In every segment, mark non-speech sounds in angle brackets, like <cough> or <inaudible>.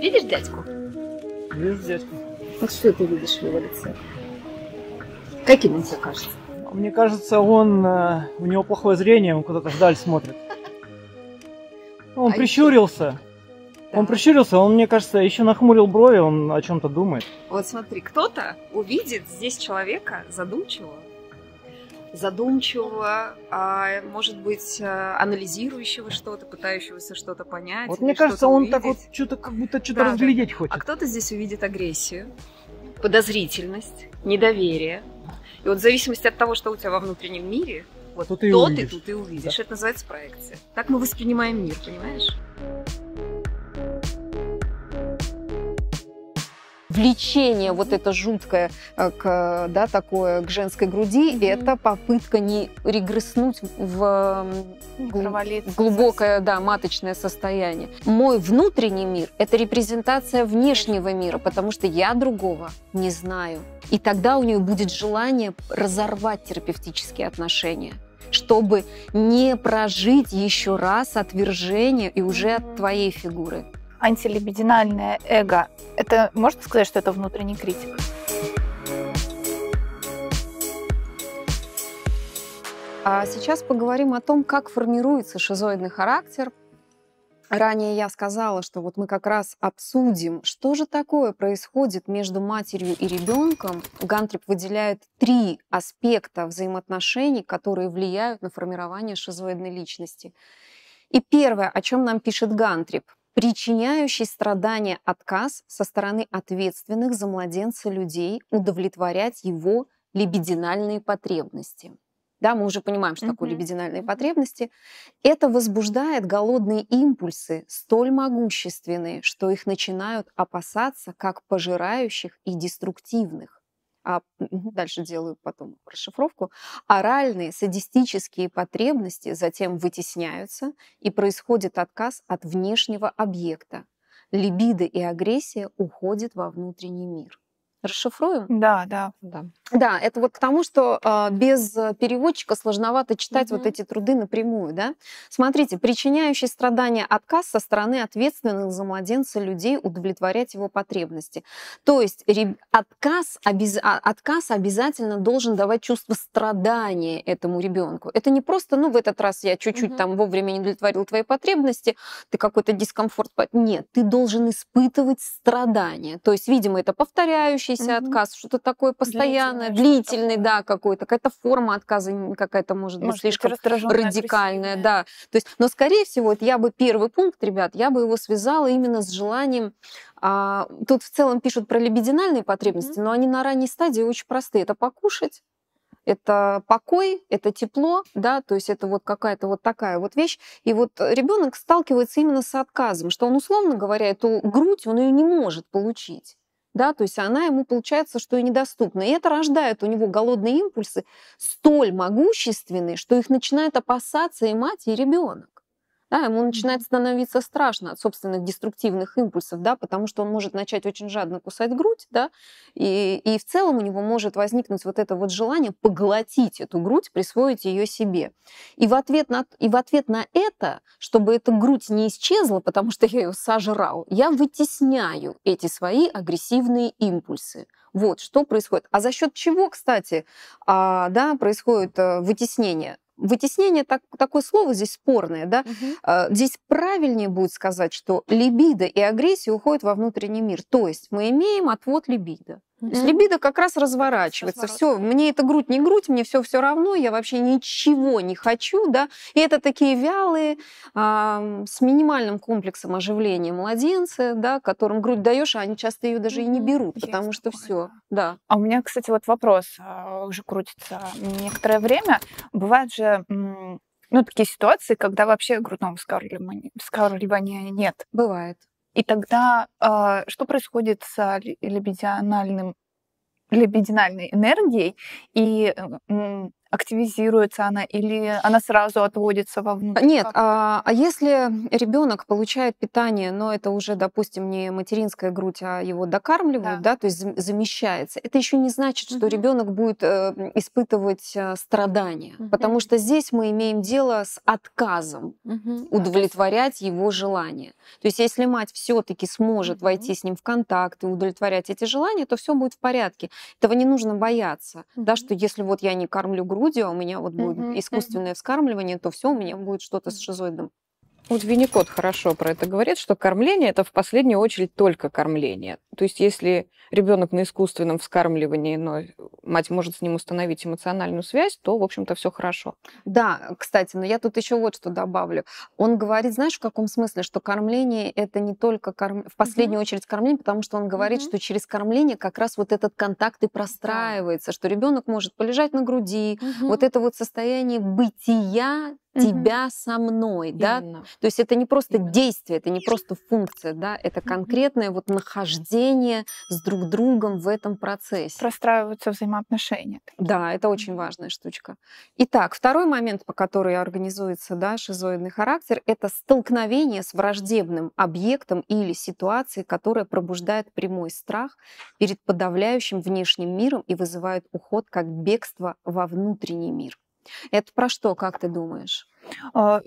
Видишь дядьку? Вижу дядьку. Вот что ты видишь в его лице? Каким он тебе кажется? Мне кажется, он э, у него плохое зрение, он куда-то вдаль смотрит. <laughs> Он а прищурился. Он прищурился, он, мне кажется, еще нахмурил брови, он о чем-то думает. Вот смотри, кто-то увидит здесь человека задумчивого, задумчивого, а, может быть, э, анализирующего что-то, пытающегося что-то понять. Вот мне кажется, он увидеть. так вот что-то как будто что-то да, разглядеть да. хочет. А кто-то здесь увидит агрессию, подозрительность, недоверие. И вот в зависимости от того, что у тебя во внутреннем мире, вот то ты, увидишь. ты тут и увидишь. Да. Это называется проекция. Так мы воспринимаем мир, понимаешь? влечение вот это жуткое э, к, да, такое, к женской груди, mm-hmm. это попытка не регресснуть в Провалиться глубокое, да, маточное состояние. Мой внутренний мир – это репрезентация внешнего мира, потому что я другого не знаю. И тогда у нее будет желание разорвать терапевтические отношения чтобы не прожить еще раз отвержение и уже от твоей фигуры антилибидинальное эго. Это можно сказать, что это внутренний критик? А сейчас поговорим о том, как формируется шизоидный характер. Ранее я сказала, что вот мы как раз обсудим, что же такое происходит между матерью и ребенком. Гантрип выделяет три аспекта взаимоотношений, которые влияют на формирование шизоидной личности. И первое, о чем нам пишет Гантрип – причиняющий страдания отказ со стороны ответственных за младенца людей удовлетворять его либидинальные потребности. Да, мы уже понимаем, что mm-hmm. такое либидинальные потребности. Это возбуждает голодные импульсы, столь могущественные, что их начинают опасаться как пожирающих и деструктивных а дальше делаю потом расшифровку, оральные садистические потребности затем вытесняются и происходит отказ от внешнего объекта. Либидо и агрессия уходят во внутренний мир. Расшифруем? Да, да. Да, да это вот к тому, что э, без переводчика сложновато читать угу. вот эти труды напрямую, да? Смотрите, причиняющий страдания отказ со стороны ответственных за младенца людей удовлетворять его потребности. То есть отказ, обез... А, отказ обязательно должен давать чувство страдания этому ребенку. Это не просто, ну, в этот раз я чуть-чуть угу. там вовремя не удовлетворил твои потребности, ты какой-то дискомфорт... Нет, ты должен испытывать страдания. То есть, видимо, это повторяющий длившийся угу. отказ, что-то такое постоянное, длительное, длительный, да, какой-то, какая-то форма отказа какая-то может, может быть слишком радикальная, да. То есть, но скорее всего, вот я бы первый пункт, ребят, я бы его связала именно с желанием а, тут в целом пишут про либидинальные потребности, mm но они на ранней стадии очень простые. Это покушать, это покой, это тепло, да, то есть это вот какая-то вот такая вот вещь. И вот ребенок сталкивается именно с отказом, что он, условно говоря, эту грудь, он ее не может получить да, то есть она ему получается, что и недоступна. И это рождает у него голодные импульсы столь могущественные, что их начинает опасаться и мать, и ребенок да, ему начинает становиться страшно от собственных деструктивных импульсов, да, потому что он может начать очень жадно кусать грудь, да, и, и в целом у него может возникнуть вот это вот желание поглотить эту грудь, присвоить ее себе. И в ответ на, и в ответ на это, чтобы эта грудь не исчезла, потому что я ее сожрал, я вытесняю эти свои агрессивные импульсы. Вот что происходит. А за счет чего, кстати, а, да, происходит э, вытеснение? вытеснение так, такое слово здесь спорное, да? Угу. Здесь правильнее будет сказать, что либидо и агрессия уходят во внутренний мир. То есть мы имеем отвод либидо. Угу. Ну То либидо как раз разворачивается. Все, мне это грудь, не грудь, мне все все равно, я вообще ничего не хочу, да. И это такие вялые, а, с минимальным комплексом оживления младенцы, да, которым грудь даешь, а они часто ее даже и не берут, Есть потому что все, да. А у меня, кстати, вот вопрос а, уже крутится некоторое время. Бывает же ну, такие ситуации, когда вообще грудного вскармливания нет. Бывает. И тогда э, что происходит с лебединальным лебединальной энергией, и э, активизируется она или она сразу отводится вовнутрь? Нет, а, а если ребенок получает питание, но это уже, допустим, не материнская грудь, а его докармливают, да, да то есть замещается, это еще не значит, что ребенок будет э, испытывать э, страдания, угу. потому что здесь мы имеем дело с отказом угу. удовлетворять его желания. То есть если мать все-таки сможет угу. войти с ним в контакт и удовлетворять эти желания, то все будет в порядке. Этого не нужно бояться, угу. да, что если вот я не кормлю грудь, груди, а у меня вот будет mm-hmm. искусственное вскармливание, то все, у меня будет что-то с шизоидом. Вот Винникот хорошо про это говорит, что кормление это в последнюю очередь только кормление. То есть если ребенок на искусственном вскармливании, но мать может с ним установить эмоциональную связь, то, в общем-то, все хорошо. Да, кстати, но я тут еще вот что добавлю. Он говорит, знаешь, в каком смысле, что кормление это не только корм... в последнюю угу. очередь кормление, потому что он говорит, угу. что через кормление как раз вот этот контакт и простраивается, да. что ребенок может полежать на груди, угу. вот это вот состояние бытия тебя со мной, да? Именно. То есть это не просто Именно. действие, это не просто функция, да, это конкретное вот нахождение с друг другом в этом процессе. Простраиваются взаимоотношения. Да, это очень важная штучка. Итак, второй момент, по которому организуется, да, шизоидный характер, это столкновение с враждебным объектом или ситуацией, которая пробуждает прямой страх перед подавляющим внешним миром и вызывает уход как бегство во внутренний мир. Это про что, как ты думаешь? А,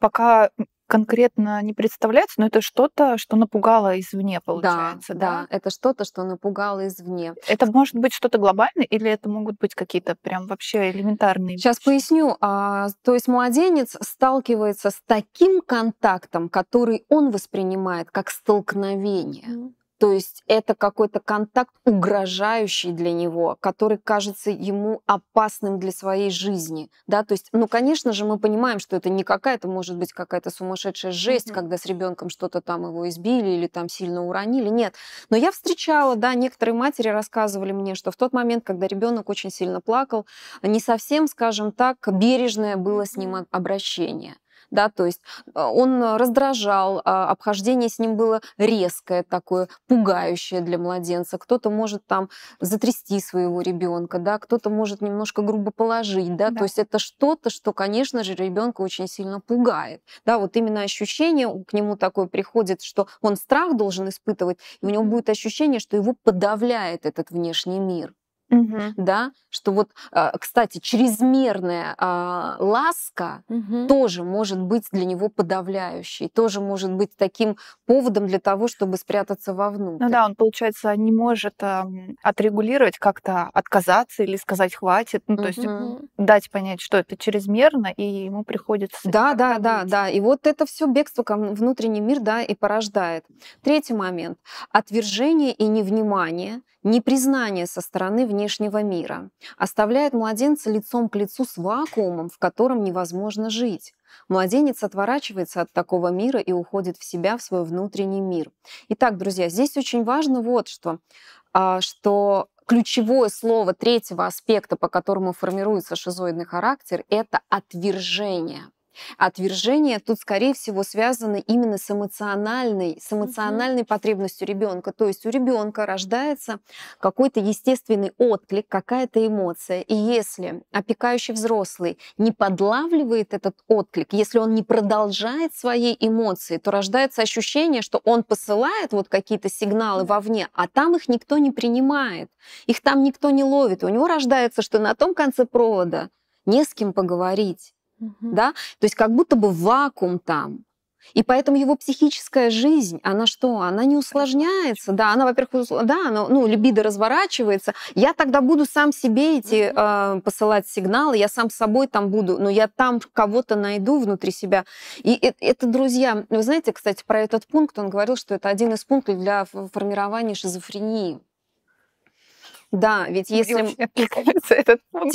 пока конкретно не представляется, но это что-то, что напугало извне, получается. Да, да, да это что-то, что напугало извне. Это может быть что-то глобальное, или это могут быть какие-то прям вообще элементарные. Сейчас вещи? поясню. А, то есть младенец сталкивается с таким контактом, который он воспринимает как столкновение. Mm. То есть это какой-то контакт угрожающий для него, который кажется ему опасным для своей жизни. Да? То есть, ну, конечно же, мы понимаем, что это не какая-то, может быть, какая-то сумасшедшая жесть, mm-hmm. когда с ребенком что-то там его избили или там сильно уронили. Нет. Но я встречала, да, некоторые матери рассказывали мне, что в тот момент, когда ребенок очень сильно плакал, не совсем, скажем так, бережное было с ним обращение да, то есть э, он э, раздражал, а, обхождение с ним было резкое такое, пугающее для младенца. Кто-то может там затрясти своего ребенка, да, кто-то может немножко грубо положить, да, да. то есть это что-то, что, конечно же, ребенка очень сильно пугает, да, вот именно ощущение к нему такое приходит, что он страх должен испытывать, и у него будет ощущение, что его подавляет этот внешний мир угу. да, что вот, а, кстати, чрезмерная а, ласка угу. тоже может быть для него подавляющей, тоже может быть таким поводом для того, чтобы спрятаться ну вовнутрь. Ну да, он, получается, не может отрегулировать как-то, отказаться или сказать «хватит», ну, то угу. есть дать понять, что это чрезмерно, и ему приходится... Да, да, работать. да, да, и вот это все бегство ко внутренний мир, да, и порождает. Третий момент. Отвержение и невнимание – Непризнание со стороны внешнего мира оставляет младенца лицом к лицу с вакуумом, в котором невозможно жить. Младенец отворачивается от такого мира и уходит в себя, в свой внутренний мир. Итак, друзья, здесь очень важно вот что, а, что ключевое слово третьего аспекта, по которому формируется шизоидный характер, это отвержение – Отвержение тут, скорее всего, связано именно с эмоциональной, с эмоциональной mm-hmm. потребностью ребенка. То есть у ребенка рождается какой-то естественный отклик, какая-то эмоция. И если опекающий взрослый не подлавливает этот отклик, если он не продолжает свои эмоции, то рождается ощущение, что он посылает вот какие-то сигналы вовне, а там их никто не принимает, их там никто не ловит. У него рождается, что на том конце провода не с кем поговорить угу. да, то есть как будто бы вакуум там. И поэтому его психическая жизнь, она что? Она не усложняется, да, она, во-первых, да, она, ну, либидо разворачивается. Я тогда буду сам себе эти э, посылать сигналы, я сам с собой там буду, но я там кого-то найду внутри себя. И это, друзья, вы знаете, кстати, про этот пункт, он говорил, что это один из пунктов для формирования шизофрении. Да, ведь если... Тебе откликается этот фон.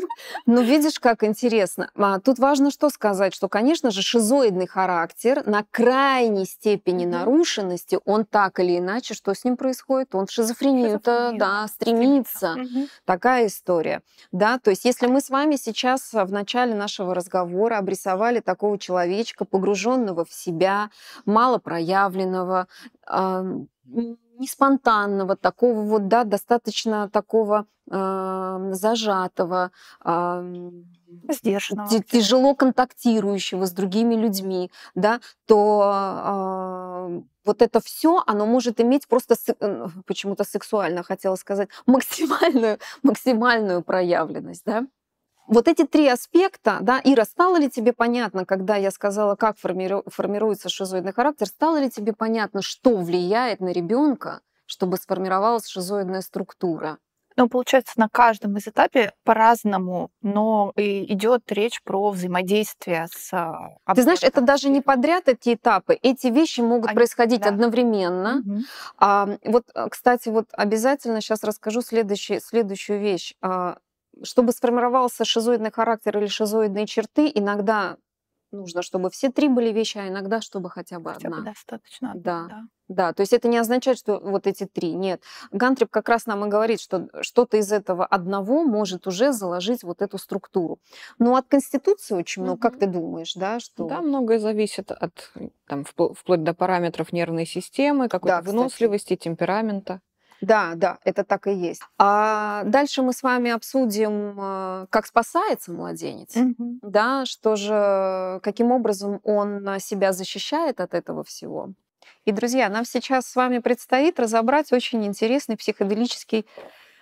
Тебе Ну, видишь, как интересно. А, тут важно что сказать, что, конечно же, шизоидный характер на крайней степени нарушенности, он так или иначе, что с ним происходит? Он в шизофрению-то, да, стремится. Такая история. Да, то есть если мы с вами сейчас а, в начале нашего разговора обрисовали такого человечка, погруженного в себя, малопроявленного, проявленного не спонтанного, такого вот, да, достаточно такого э, зажатого, э, сдержанного, тяжело контактирующего с другими людьми, да, то э, вот это все, оно может иметь просто э, почему-то сексуально, хотела сказать, <laughs> максимальную, максимальную проявленность, да. Вот эти три аспекта, да, Ира, стало ли тебе понятно, когда я сказала, как формиру, формируется шизоидный характер, стало ли тебе понятно, что влияет на ребенка, чтобы сформировалась шизоидная структура? Ну, получается, на каждом из этапе по-разному, но и идет речь про взаимодействие с... Объектом. А, Ты знаешь, это даже не подряд эти этапы. Эти вещи могут Они, происходить да. одновременно. Угу. А, вот, а, кстати, вот обязательно сейчас расскажу следующую вещь. А, чтобы сформировался шизоидный характер или шизоидные черты, иногда нужно, чтобы все три были вещи, а иногда, чтобы хотя бы хотя одна. Бы достаточно. Да. да. Да, то есть это не означает, что вот эти три. Нет. Гантрип как раз нам и говорит, что что-то из этого одного может уже заложить вот эту структуру. Но от Конституции очень много, mm как ты думаешь, да? Что... Да, многое зависит от, там, впло- вплоть до параметров нервной системы, какой-то да, выносливости, кстати. темперамента. Да, да, это так и есть. А дальше мы с вами обсудим, э, как спасается младенец, угу. да, что же, каким образом он себя защищает от этого всего. И, друзья, нам сейчас с вами предстоит разобрать очень интересный психоделический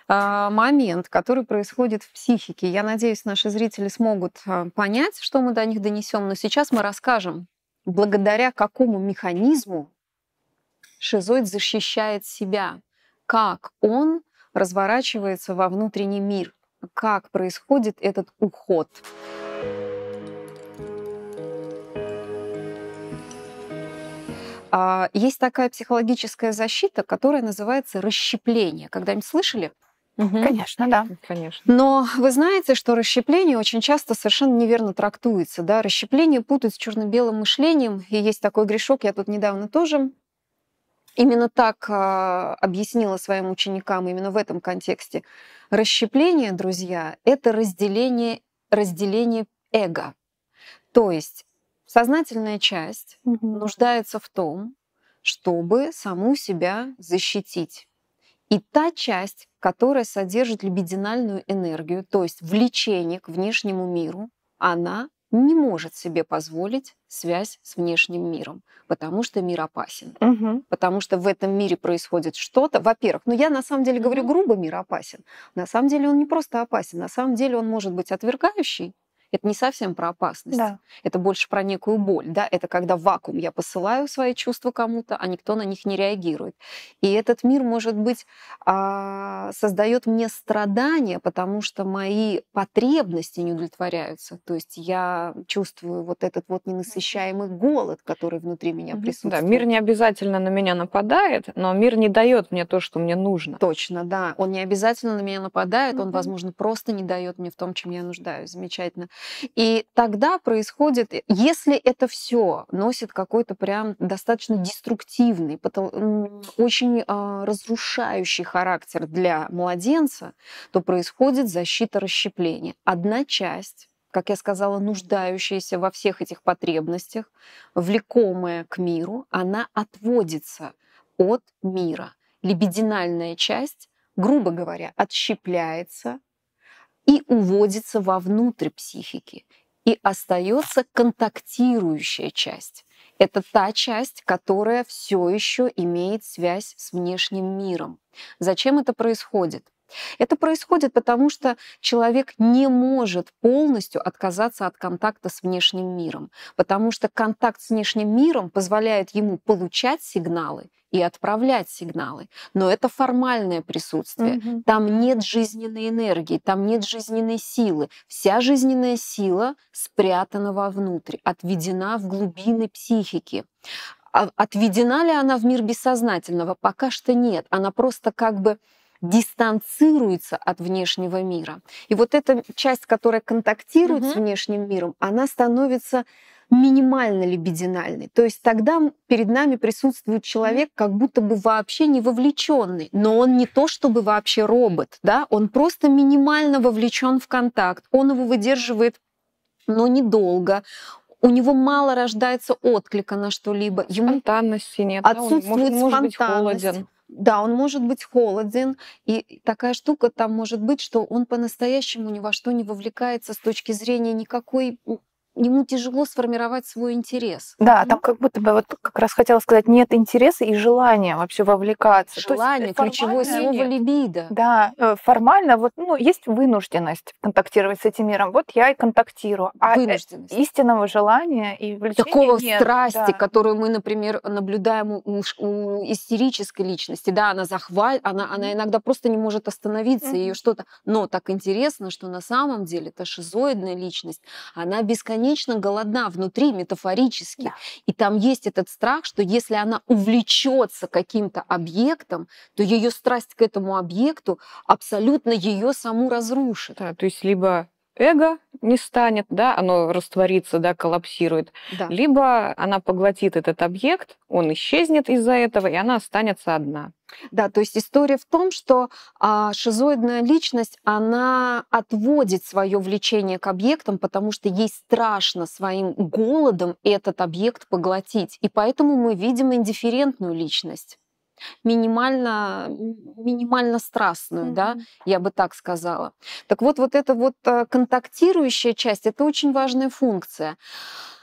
а, момент, который происходит в психике. Я надеюсь, наши зрители смогут а, понять, что мы до них донесем, но сейчас мы расскажем, благодаря какому механизму шизоид защищает себя как он разворачивается во внутренний мир, как происходит этот уход. А, есть такая психологическая защита, которая называется расщепление. Когда-нибудь слышали? Угу. Конечно, да. Конечно. Но вы знаете, что расщепление очень часто совершенно неверно трактуется. Да? Расщепление путают с черно-белым мышлением. И есть такой грешок, я тут недавно тоже именно так а, объяснила своим ученикам именно в этом контексте. Расщепление, друзья, это разделение, разделение эго. То есть сознательная часть Mm -hmm. нуждается в том, чтобы саму себя защитить. И та часть, которая содержит либидинальную энергию, то есть влечение к внешнему миру, она не может себе позволить связь с внешним миром, потому что мир опасен, угу. потому что в этом мире происходит что-то. Во-первых, ну я на самом деле говорю грубо, мир опасен. На самом деле он не просто опасен, на самом деле он может быть отвергающий, это не совсем про опасность. Да. Это больше про некую боль. Да? Это когда вакуум я посылаю свои чувства кому-то, а никто на них не реагирует. И этот мир, может быть, а, создает мне страдания, потому что мои потребности не удовлетворяются. То есть я чувствую вот этот вот ненасыщаемый голод, который внутри меня присутствует. Да, мир не обязательно на меня нападает, но мир не дает мне то, что мне нужно. Точно, да. Он не обязательно на меня нападает, он, возможно, просто не дает мне в том, чем я нуждаюсь. Замечательно. И тогда происходит, э, если это все носит какой-то прям достаточно деструктивный, очень а, разрушающий характер для младенца, то происходит защита расщепления. Одна часть как я сказала, нуждающаяся во всех этих потребностях, влекомая к миру, она отводится от мира. Лебединальная часть, грубо говоря, отщепляется и уводится вовнутрь психики, и остается контактирующая часть. Это та часть, которая все еще имеет связь с внешним миром. Зачем это происходит? Это происходит потому, что человек не может полностью отказаться от контакта с внешним миром, потому что контакт с внешним миром позволяет ему получать сигналы и отправлять сигналы. Но это формальное присутствие. Угу. Там нет жизненной энергии, там нет жизненной силы. Вся жизненная сила спрятана вовнутрь, отведена в глубины психики. А отведена ли она в мир бессознательного? Пока что нет. Она просто как бы дистанцируется от внешнего мира. И вот эта часть, которая контактирует угу. с внешним миром, она становится минимально либидинальный. То есть тогда перед нами присутствует человек, как будто бы вообще не вовлеченный, но он не то чтобы вообще робот, да, он просто минимально вовлечен в контакт, он его выдерживает но недолго, у него мало рождается отклика на что-либо. Ему спонтанности нет. Отсутствует да, он может, Может быть холоден. Да, он может быть холоден, и такая штука там может быть, что он по-настоящему ни во что не вовлекается с точки зрения никакой ему тяжело сформировать свой интерес. Да, ну? там как будто бы, вот как раз хотела сказать, нет интереса и желания вообще вовлекаться. Э, Желание, есть, ключевое слово либидо. Да, э, формально вот, ну, есть вынужденность контактировать с этим миром. Вот я и контактирую. А э, истинного желания и Такого нет. страсти, да. которую мы, например, наблюдаем у, у истерической личности, да, она захват, она, она иногда просто не может остановиться, mm-hmm. ее что-то. Но так интересно, что на самом деле это шизоидная личность, она бесконечно бесконечно голодна внутри метафорически. Да. И там есть этот страх, что если она увлечется каким-то объектом, то ее страсть к этому объекту абсолютно ее саму разрушит. Да, то есть либо эго не станет, да, оно растворится, да, коллапсирует, да. либо она поглотит этот объект, он исчезнет из-за этого, и она останется одна. Да, то есть история в том, что а, шизоидная личность, она отводит свое влечение к объектам, потому что ей страшно своим голодом этот объект поглотить. И поэтому мы видим индифферентную личность минимально, минимально страстную, mm-hmm. да, я бы так сказала. Так вот, вот эта вот э, контактирующая часть, это очень важная функция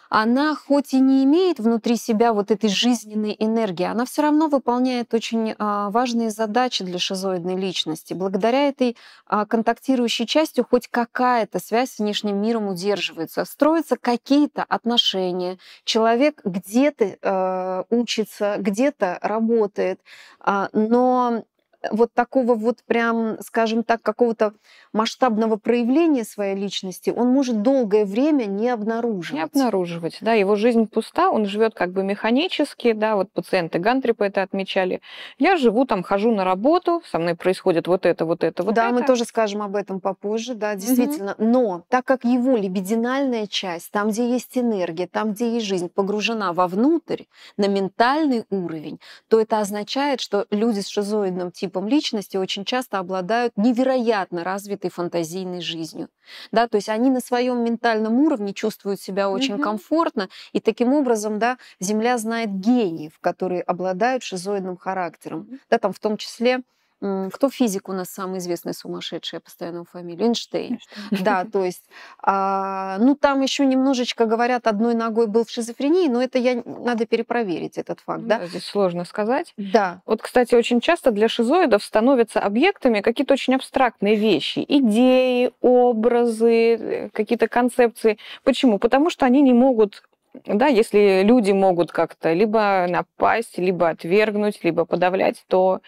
она хоть и не имеет внутри себя вот этой жизненной энергии, она все равно выполняет очень а, важные задачи для шизоидной личности. Благодаря этой а, контактирующей частью хоть какая-то связь с внешним миром удерживается, строятся какие-то отношения. Человек где-то э, учится, где-то работает, а, но вот такого вот прям, скажем так, какого-то масштабного проявления своей личности он может долгое время не обнаруживать. Не обнаруживать, да, его жизнь пуста, он живет как бы механически, да, вот пациенты Гантрипа это отмечали. Я живу там, хожу на работу, со мной происходит вот это, вот это, вот да, это. Да, мы тоже скажем об этом попозже, да, действительно. Угу. Но так как его либидинальная часть, там, где есть энергия, там, где есть жизнь, погружена вовнутрь, на ментальный уровень, то это означает, что люди с шизоидным типом типом личности очень часто обладают невероятно развитой фантазийной жизнью. Да, то есть они на своем ментальном уровне чувствуют себя очень Mm -hmm. комфортно, и таким образом, да, Земля знает гениев, которые обладают шизоидным характером. Да, там в том числе кто физик у нас самый известный сумасшедший, я постоянно его фамилию, Эйнштейн. Эйнштейн. <laughs> Да, то есть, а, ну там еще немножечко говорят, одной ногой был в шизофрении, но это я надо перепроверить этот факт, ну, да? Здесь сложно сказать. Да. Вот, кстати, очень часто для шизоидов становятся объектами какие-то очень абстрактные вещи, идеи, образы, э, какие-то концепции. Почему? Потому что они не могут да, если люди могут как-то либо напасть, либо отвергнуть, либо подавлять, то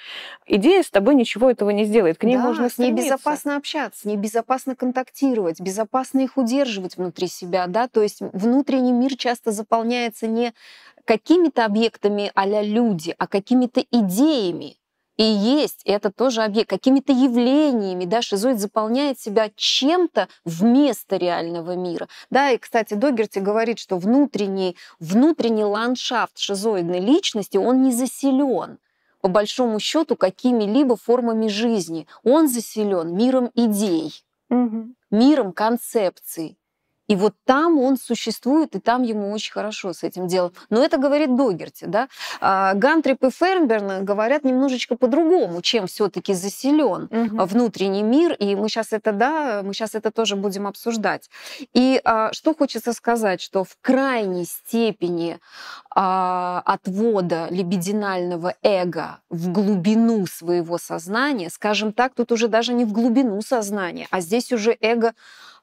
идея с тобой ничего этого не сделает. К ней да, можно стремиться. с ней безопасно общаться, с ней безопасно контактировать, безопасно их удерживать внутри себя, да, то есть внутренний мир часто заполняется не какими-то объектами а люди, а какими-то идеями, и есть это тоже объект, какими-то явлениями, да, шизоид заполняет себя чем-то вместо реального мира. Да, и, кстати, Догерти говорит, что внутренний, внутренний ландшафт шизоидной личности, он не заселен по большому счету какими-либо формами жизни. Он заселен миром идей, угу. миром концепций, и вот там он существует, и там ему очень хорошо с этим делом. Но это говорит Догерти. Да? А Гантрип и Фернберн говорят немножечко по-другому, чем все-таки заселен угу. внутренний мир. И мы сейчас это, да, мы сейчас это тоже будем обсуждать. И а, что хочется сказать, что в крайней степени а, отвода либидинального эго в глубину своего сознания, скажем так, тут уже даже не в глубину сознания, а здесь уже эго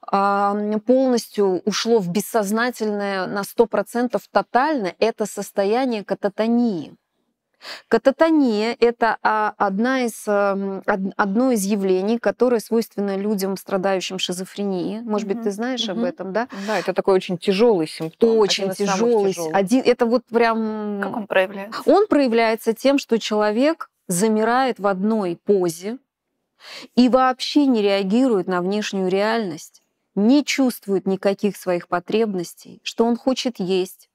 а, полностью ушло в бессознательное на 100% тотально, это состояние кататонии. Кататония – это а, одна из, одно из явлений, которое свойственно людям, страдающим шизофренией. Может быть, ты знаешь об этом, да? Да, это такой очень тяжелый симптом. Очень один тяжелый. Один, это вот прям... Как он проявляется? Он проявляется тем, что человек замирает в одной позе и вообще не реагирует на внешнюю реальность не чувствует никаких своих потребностей, что он хочет есть,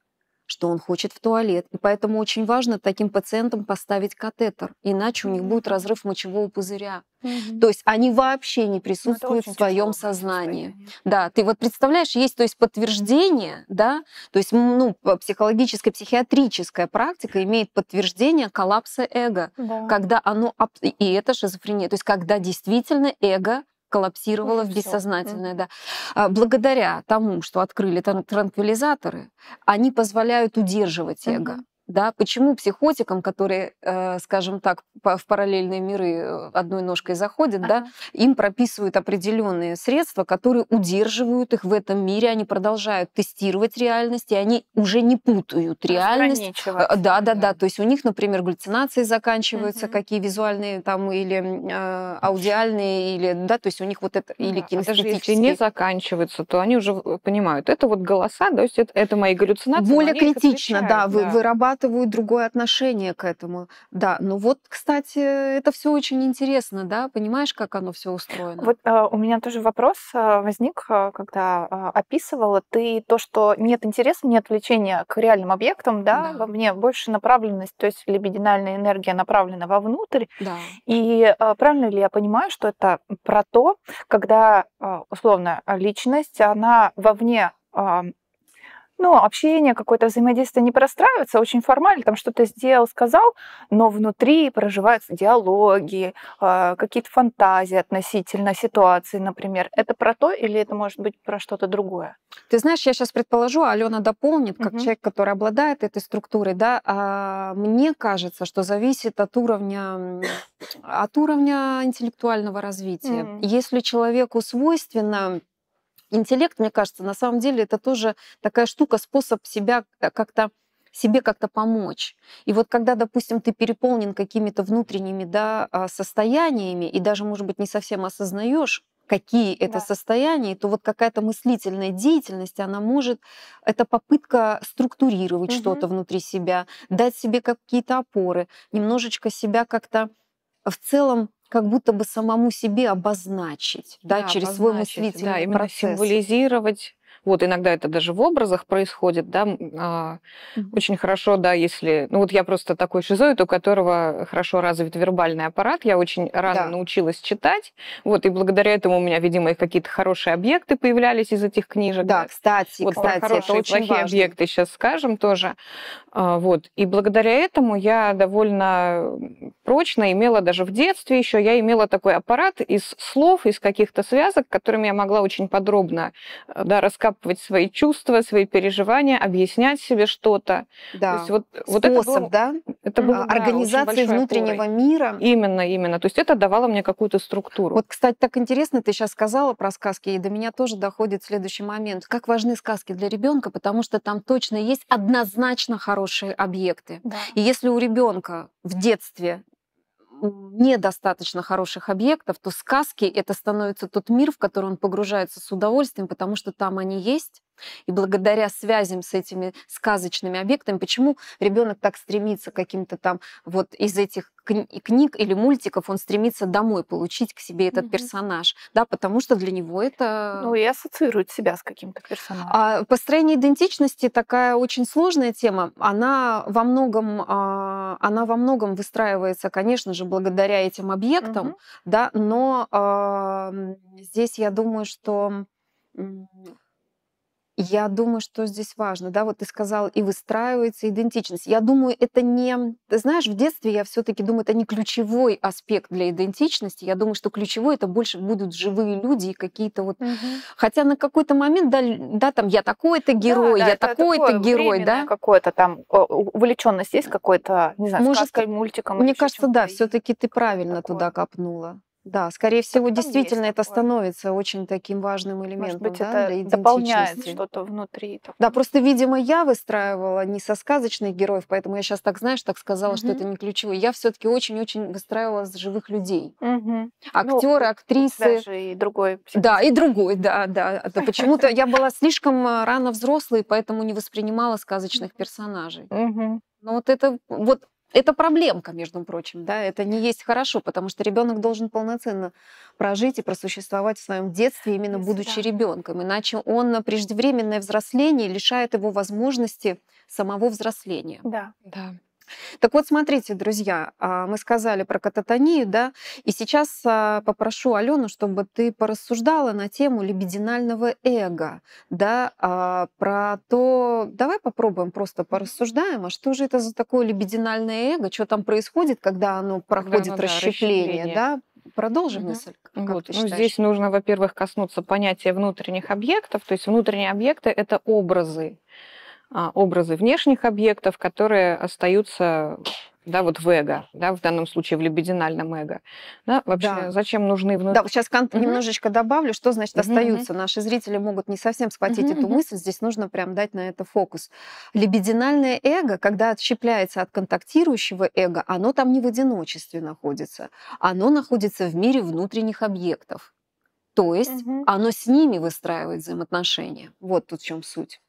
что он хочет в туалет. И поэтому очень важно таким пациентам поставить катетер, иначе у них будет разрыв мочевого пузыря. Угу. То есть они вообще не ну, присутствуют в своем сознании. Да, ты вот представляешь, есть то есть подтверждение, да, то есть ну, психологическая, психиатрическая практика имеет подтверждение коллапса эго, да. когда оно, и это шизофрения, то есть когда действительно эго коллапсировала в бессознательное. Да. А благодаря тому, что открыли транквилизаторы, они позволяют удерживать эго. Угу да, почему психотикам, которые, э, скажем так, в параллельные миры э, одной ножкой заходят, да, им прописывают определенные средства, которые удерживают их в этом мире, они продолжают тестировать реальность, и они уже не путают реальность. Э, да, да, да, да. То есть у них, например, галлюцинации заканчиваются, угу. какие визуальные там или э, аудиальные, или, да, то есть у них вот это, или да, кинестетические. Даже если не заканчиваются, то они уже понимают, это вот голоса, то есть это, это мои галлюцинации. Более критично, да, да, вы, вырабатывают испытывают другое отношение к этому. Да, ну вот, кстати, это все очень интересно, да, понимаешь, как оно все устроено. Вот э, у меня тоже вопрос а, возник, а, когда э, описывала ты то, что нет интереса, нет влечения к реальным объектам, да, да. во мне больше направленность, то есть либидинальная энергия направлена вовнутрь. Да. И э, правильно ли я понимаю, что это про то, когда условно личность, она вовне ну, общение, какое-то взаимодействие не простраивается очень формально, там что-то сделал, сказал, но внутри проживаются диалоги, а, какие-то фантазии относительно ситуации, например. Это про то или это может быть про что-то другое? Ты знаешь, я сейчас предположу, Алена дополнит, как угу. человек, который обладает этой структурой, да, а мне кажется, что зависит от уровня, от уровня интеллектуального развития. Если человеку свойственно интеллект, мне кажется, на самом деле это тоже такая штука, способ себя э, как-то себе как-то помочь. И вот когда, допустим, ты переполнен какими-то внутренними да, а, состояниями и даже, может быть, не совсем осознаешь, какие это да. состояния, то вот какая-то мыслительная деятельность, она может, это попытка структурировать угу. что-то внутри себя, дать себе какие-то опоры, немножечко себя как-то в целом как будто бы самому себе обозначить, да, да через обозначить, свой мыслительный да, процесс. символизировать вот иногда это даже в образах происходит, да. А, очень хорошо, да, если... Ну вот я просто такой шизоид, у которого хорошо развит вербальный аппарат. Я очень рано да. научилась читать. Вот, и благодаря этому у меня, видимо, и какие-то хорошие объекты появлялись из этих книжек. Да, да. кстати, вот кстати, про хорошие это очень плохие важно. объекты сейчас скажем тоже. А, вот. И благодаря этому я довольно прочно имела даже в детстве еще, я имела такой аппарат из слов, из каких-то связок, которыми я могла очень подробно э, да, рассказать выкапывать свои чувства, свои переживания, объяснять себе что-то. Да. То есть вот, Способ, вот это было, да? Это было, а, Организация да, внутреннего опорой. мира. Именно, именно. То есть это давало мне какую-то структуру. Вот, кстати, так интересно, ты сейчас сказала про сказки, и до меня тоже доходит следующий момент. Как важны сказки для ребенка, потому что там точно есть однозначно хорошие объекты. Да. И если у ребенка в детстве недостаточно хороших объектов, то сказки — это становится тот мир, в который он погружается с удовольствием, потому что там они есть, и благодаря связям с этими сказочными объектами, почему ребенок так стремится к каким-то там вот из этих книг или мультиков, он стремится домой получить к себе этот угу. персонаж, да, потому что для него это... Ну и ассоциирует себя с каким-то персонажем. А построение идентичности такая очень сложная тема, она во многом, а, она во многом выстраивается, конечно же, благодаря этим объектам, угу. да, но здесь я думаю, что я думаю, что здесь важно, да, вот ты сказал, и выстраивается идентичность. Я думаю, это не, ты знаешь, в детстве я все-таки думаю, это не ключевой аспект для идентичности. Я думаю, что ключевой это больше будут живые люди и какие-то вот. Угу. Хотя на какой-то момент, да, да, там я такой-то герой, да, да, я такой-то герой, да. Какое-то там а, увлеченность есть какой-то, не знаю, Может, сказкой, мультиком. Мне кажется, да, все-таки ты правильно такое. туда копнула. Да, скорее всего, Потом действительно это такое. становится очень таким важным элементом. Может быть, да, это для дополняет что-то внутри. Такое. Да, просто, видимо, я выстраивала не со сказочных героев, поэтому я сейчас так, знаешь, так сказала, угу. что это не ключевое. Я все-таки очень-очень выстраивала с живых людей. Угу. Актеры, ну, актрисы. Даже и другой. Да, и другой, да, да. да. Почему-то я была <laughs> слишком а, рано взрослой, поэтому не воспринимала сказочных персонажей. Угу. Но вот это вот это проблемка, между прочим, да, это не есть хорошо, потому что ребенок должен полноценно прожить и просуществовать в своем детстве, именно есть, будучи да. ребенком, иначе он на преждевременное взросление лишает его возможности самого взросления. Да. да. Так вот, смотрите, друзья, а, мы сказали про кататонию, да, и сейчас а, попрошу Алену, чтобы ты порассуждала на тему лебединального эго, да, а, про то, давай попробуем просто порассуждаем, а что же это за такое лебединальное эго, что там происходит, когда оно проходит когда оно, расщепление, да, расщепление, да, Продолжим угу. мысль. Как вот. ну, здесь нужно, во-первых, коснуться понятия внутренних объектов. То есть внутренние объекты это образы. А, образы внешних объектов, которые остаются да, вот в эго, да, в данном случае в лебединальном эго. Да, вообще, да. зачем нужны внутри... Да, сейчас кон- угу. mm немножечко добавлю, что значит остаются. Угу. mm Наши зрители могут не совсем схватить угу. mm эту мысль, здесь нужно прям дать на это фокус. Лебединальное эго, когда отщепляется от контактирующего эго, оно там не в одиночестве находится, оно находится в мире внутренних объектов. То есть угу. оно с ними выстраивает взаимоотношения. Вот тут в чем суть.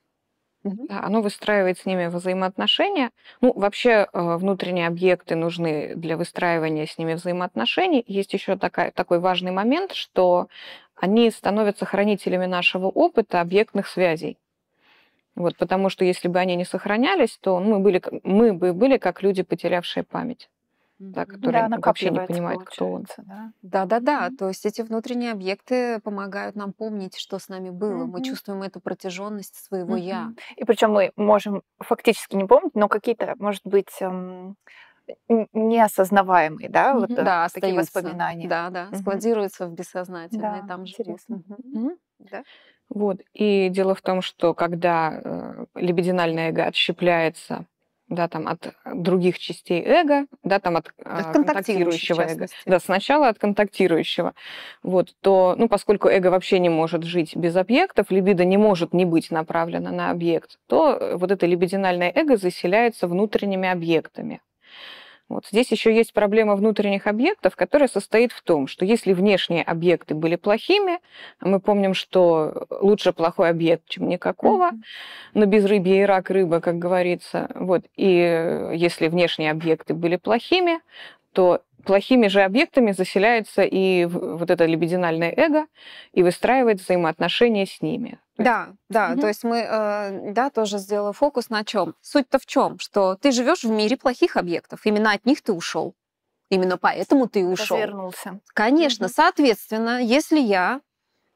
Угу. Да, оно выстраивает с ними взаимоотношения. Ну, вообще э, внутренние объекты нужны для выстраивания с ними взаимоотношений. Есть еще такая, такой важный момент, что они становятся хранителями нашего опыта объектных связей. Вот, потому что если бы они не сохранялись, то ну, мы, были, мы бы были как люди, потерявшие память да, который да, вообще не понимает, кто он. Да, да, да. да. Mm-hmm. То есть эти внутренние объекты помогают нам помнить, что с нами было. Mm-hmm. Мы чувствуем эту протяженность своего mm-hmm. я. И причем мы можем фактически не помнить, но какие-то, может быть, эм, неосознаваемые, да, mm-hmm. вот э, да, такие остаются. воспоминания. Да, да, mm-hmm. складируются в бессознательное да, там же. Интересно. Mm-hmm. Да? Вот. И дело в том, что когда э, лебединальное эго отщепляется да, там от э, других частей эго, да, там от, от а, контактирующего эго. Да, сначала от контактирующего. Вот, то, ну, поскольку эго вообще не может жить без объектов, либидо не может не быть направлено на объект, то э, вот это либидинальное эго заселяется внутренними объектами. Вот здесь еще есть проблема внутренних объектов, которая состоит в том, что если внешние объекты были плохими, мы помним, что лучше плохой объект, чем никакого, но без рыбья и рак рыба, как говорится. Вот. И э, если внешние объекты были плохими, то плохими же объектами заселяется и вот это лебединальное эго, и выстраивает взаимоотношения с ними да, да, угу. то есть мы, э, да, тоже сделала фокус на чем. Суть-то в чем, что ты живешь в мире плохих объектов, именно от них ты ушел, именно поэтому ты ушел. Развернулся. Конечно, угу. соответственно, если я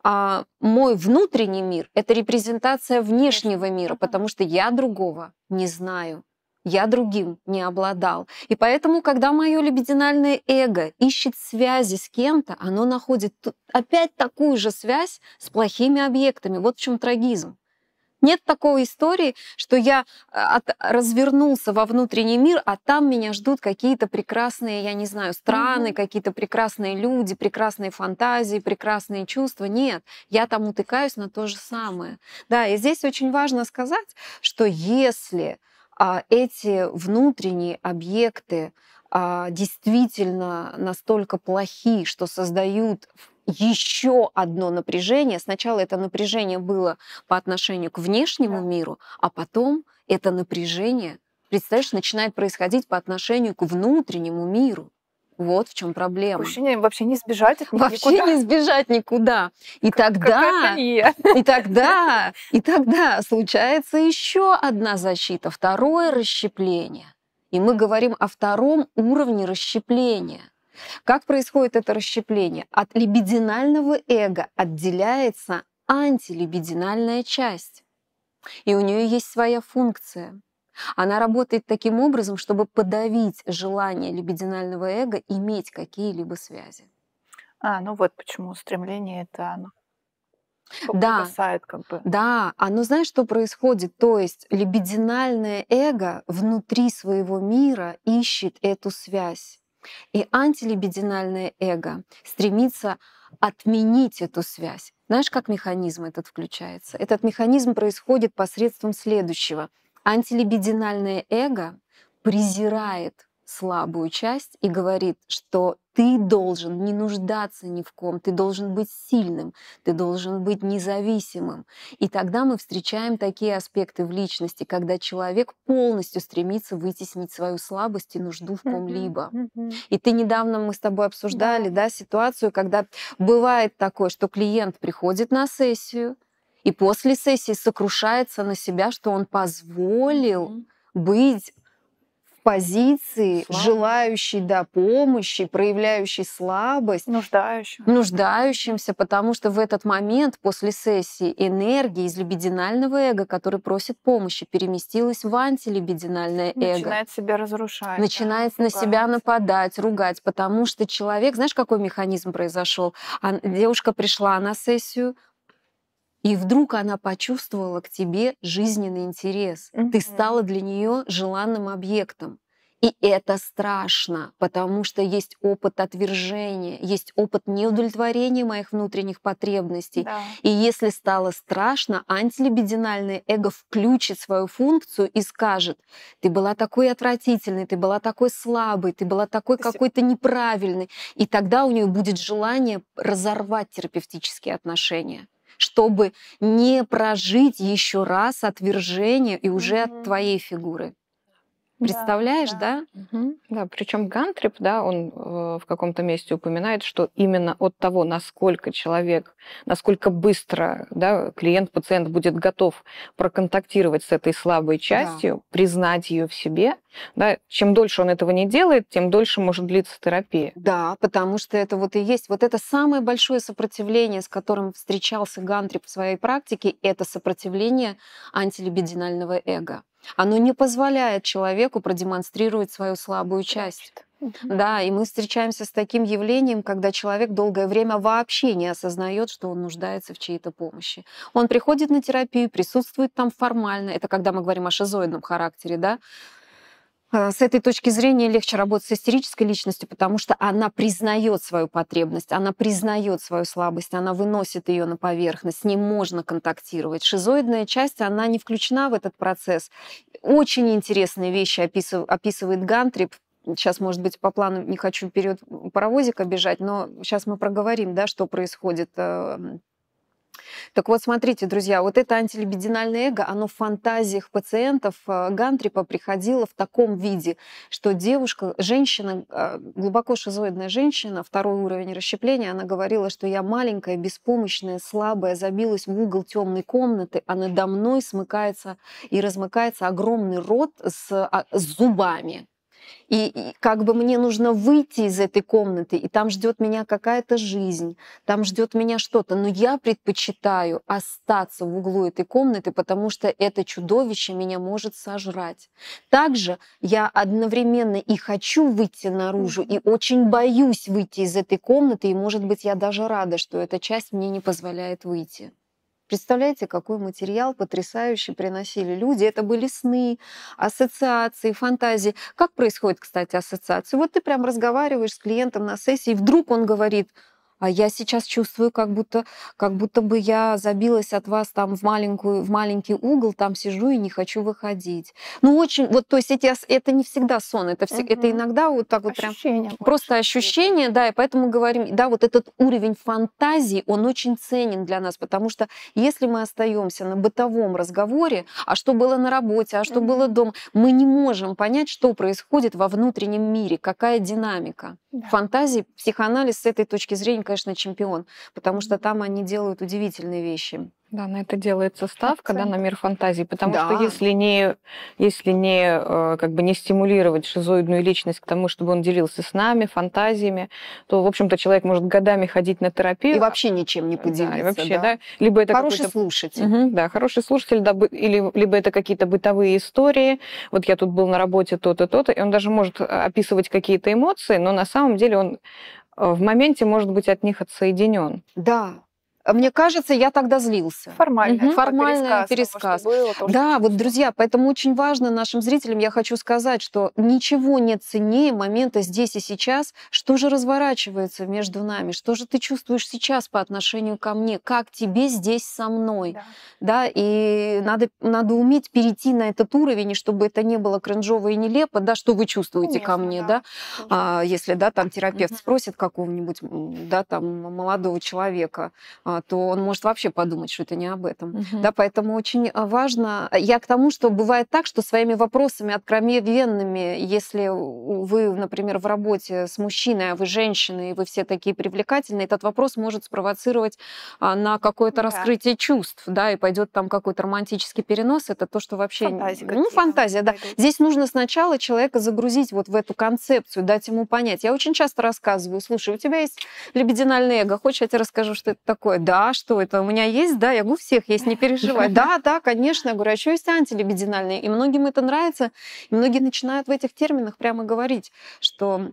а мой внутренний мир — это репрезентация внешнего мира, потому что я другого не знаю я другим не обладал. И поэтому, когда мое лебединальное эго ищет связи с кем-то, оно находит опять такую же связь с плохими объектами. Вот в чем трагизм. Нет такой истории, что я а, от, развернулся во внутренний мир, а там меня ждут какие-то прекрасные, я не знаю, страны, mm какие-то прекрасные люди, прекрасные фантазии, прекрасные чувства. Нет, я там утыкаюсь на то же самое. Да, и здесь очень важно сказать, что если а эти внутренние объекты а, действительно настолько плохи, что создают еще одно напряжение. Сначала это напряжение было по отношению к внешнему да. миру, а потом это напряжение, представляешь, начинает происходить по отношению к внутреннему миру. Вот в чем проблема. Ощущение вообще не сбежать от них Вообще никуда. не сбежать никуда. И как, тогда, и тогда, и тогда случается еще одна защита, второе расщепление. И мы говорим о втором уровне расщепления. Как происходит это расщепление? От либидинального эго отделяется антилибидинальная часть. И у нее есть своя функция. Она работает таким образом, чтобы подавить желание либидинального эго иметь какие-либо связи. А, ну вот почему стремление это оно да, касает, как бы. да, а ну знаешь, что происходит? То есть либидинальное эго внутри своего мира ищет эту связь. И антилибидинальное эго стремится отменить эту связь. Знаешь, как механизм этот включается? Этот механизм происходит посредством следующего. Антилибидинальное эго презирает слабую часть и говорит, что ты должен не нуждаться ни в ком, ты должен быть сильным, ты должен быть независимым. И тогда мы встречаем такие аспекты в личности, когда человек полностью стремится вытеснить свою слабость и нужду в ком-либо. И ты недавно мы с тобой обсуждали да. Да, ситуацию, когда бывает такое, что клиент приходит на сессию, и после сессии сокрушается на себя, что он позволил mm-hmm. быть в позиции, Слабый. желающей да, помощи, проявляющей слабость, нуждающимся. нуждающимся, потому что в этот момент после сессии энергия из лебединального эго, который просит помощи, переместилась в антилебединальное эго. Начинает себя разрушать. Начинает да, на ругать. себя нападать, ругать, потому что человек, знаешь, какой механизм произошел? Девушка пришла на сессию, и вдруг она почувствовала к тебе жизненный интерес. Угу. Ты стала для нее желанным объектом. И это страшно, потому что есть опыт отвержения, есть опыт неудовлетворения моих внутренних потребностей. Да. И если стало страшно, антилибидинальное эго включит свою функцию и скажет, ты была такой отвратительной, ты была такой слабой, ты была такой какой-то неправильной. И тогда у нее будет желание разорвать терапевтические отношения чтобы не прожить еще раз отвержение и уже mm-hmm. от твоей фигуры. Представляешь, да? Да, да? Угу. да. причем Гантрип, да, он э, в каком-то месте упоминает, что именно от того, насколько человек, насколько быстро да, клиент, пациент будет готов проконтактировать с этой слабой частью, да. признать ее в себе, да, чем дольше он этого не делает, тем дольше может длиться терапия. Да, потому что это вот и есть, вот это самое большое сопротивление, с которым встречался Гантрип в своей практике, это сопротивление антилибидинального эго. Оно не позволяет человеку продемонстрировать свою слабую часть. Да, и мы встречаемся с таким явлением, когда человек долгое время вообще не осознает, что он нуждается в чьей-то помощи. Он приходит на терапию, присутствует там формально. Это когда мы говорим о шизоидном характере, да, а, с этой точки зрения легче работать с истерической личностью, потому что она признает свою потребность, она признает свою слабость, она выносит ее на поверхность, с ней можно контактировать. Шизоидная часть, она не включена в этот процесс. Очень интересные вещи описыв, описывает Гантрип. Сейчас, может быть, по плану не хочу вперед паровозика бежать, но сейчас мы проговорим, да, что происходит э, так вот, смотрите, друзья, вот это антилибидинальное эго, оно в фантазиях пациентов э, Гантрипа приходило в таком виде, что девушка, женщина, э, глубоко шизоидная женщина, второй уровень расщепления, она говорила, что я маленькая, беспомощная, слабая, забилась в угол темной комнаты, а надо мной смыкается и размыкается огромный рот с, а, с зубами и, и как бы мне нужно выйти из этой комнаты, и там ждет меня какая-то жизнь, там ждет меня что-то. Но я предпочитаю остаться в углу этой комнаты, потому что это чудовище меня может сожрать. Также я одновременно и хочу выйти наружу, и очень боюсь выйти из этой комнаты, и, может быть, я даже рада, что эта часть мне не позволяет выйти. Представляете, какой материал потрясающий приносили люди. Это были сны, ассоциации, фантазии. Как происходит, кстати, ассоциация? Вот ты прям разговариваешь с клиентом на сессии, и вдруг он говорит – а я сейчас чувствую, как будто, как будто бы я забилась от вас там в, маленькую, в маленький угол, там сижу и не хочу выходить. Ну, очень, вот, то есть эти, это не всегда сон, это, все, угу. это иногда вот так вот ощущение прям... Просто ощущение, да, и поэтому говорим, да, вот этот уровень фантазии, он очень ценен для нас, потому что если мы остаемся на бытовом разговоре, а что было на работе, а что угу. было дома, мы не можем понять, что происходит во внутреннем мире, какая динамика. Да. Фантазии, психоанализ с этой точки зрения конечно, чемпион, потому что там они делают удивительные вещи. Да, на это делается ставка, да, на мир фантазии, потому да. что если не, если не э, как бы не стимулировать шизоидную личность к тому, чтобы он делился с нами фантазиями, то в общем-то человек может годами ходить на терапию и вообще ничем не э, поделиться, да, вообще, да. да, либо это хороший слушатель, угу, да, хороший слушатель, да, или либо это какие-то бытовые истории. Вот я тут был на работе то-то, то-то, и он даже может э, описывать какие-то эмоции, но на самом деле он Э, в моменте, может быть, от них отсоединен. Да, а мне кажется, я тогда злился. Формальная, угу. пересказ. пересказ. Того, было, да, вот, друзья, поэтому очень важно нашим зрителям, я хочу сказать, что ничего нет ценнее момента здесь и сейчас, что же разворачивается между нами, что же ты чувствуешь сейчас по отношению ко мне, как тебе здесь со мной. Да, да и надо, надо уметь перейти на этот уровень, и чтобы это не было кринжово и нелепо, да, что вы чувствуете Конечно, ко мне, да, да? А, если, да, там терапевт угу. спросит какого-нибудь, да, там, молодого человека, а, то он может вообще подумать, что это не об этом. Угу. Да, поэтому очень а, важно... А, я к тому, что бывает так, что своими вопросами откровенными, если вы, например, в работе с мужчиной, а вы женщины, и вы все такие привлекательные, этот вопрос может спровоцировать а, на какое-то ну да. раскрытие чувств, да, и пойдет там какой-то романтический перенос. Это то, что вообще... Фантазия. Ну, фантазия, да. Пойдут. Здесь нужно сначала человека загрузить вот в эту концепцию, дать ему понять. Я очень часто рассказываю, слушай, у тебя есть лебединальное эго, хочешь, я тебе расскажу, что это такое? да, что это, у меня есть, да, я говорю, у всех есть, не переживай. Да, <laughs> да, конечно, я говорю, а еще есть антилибидинальные. И многим это нравится, и многие начинают в этих терминах прямо говорить, что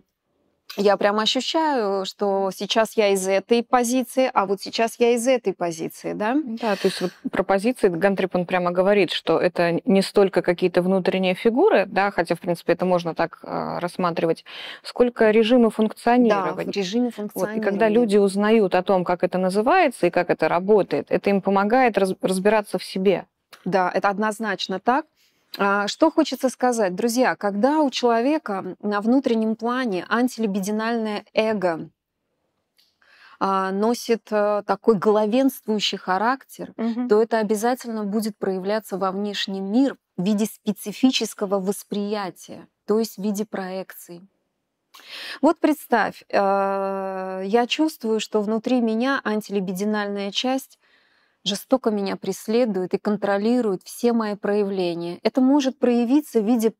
я прямо ощущаю, что сейчас я из этой позиции, а вот сейчас я из этой позиции, да? Да, то есть вот про позиции Гантрип, он прямо говорит, что это не столько какие-то внутренние фигуры, да, хотя, в принципе, это можно так э, рассматривать, сколько режимы функционирования. Да, режимы функционирования. Вот, и когда люди узнают о том, как это называется и как это работает, это им помогает разбираться в себе. Да, это однозначно так. А, что хочется сказать, друзья, когда у человека на внутреннем плане антилибидинальное эго а, носит э, такой главенствующий характер, угу. то это обязательно будет проявляться во внешнем мир в виде специфического восприятия, то есть в виде проекции. Вот представь, э, я чувствую, что внутри меня антилибидинальная часть жестоко меня преследует и контролирует все мои проявления. Это может проявиться в виде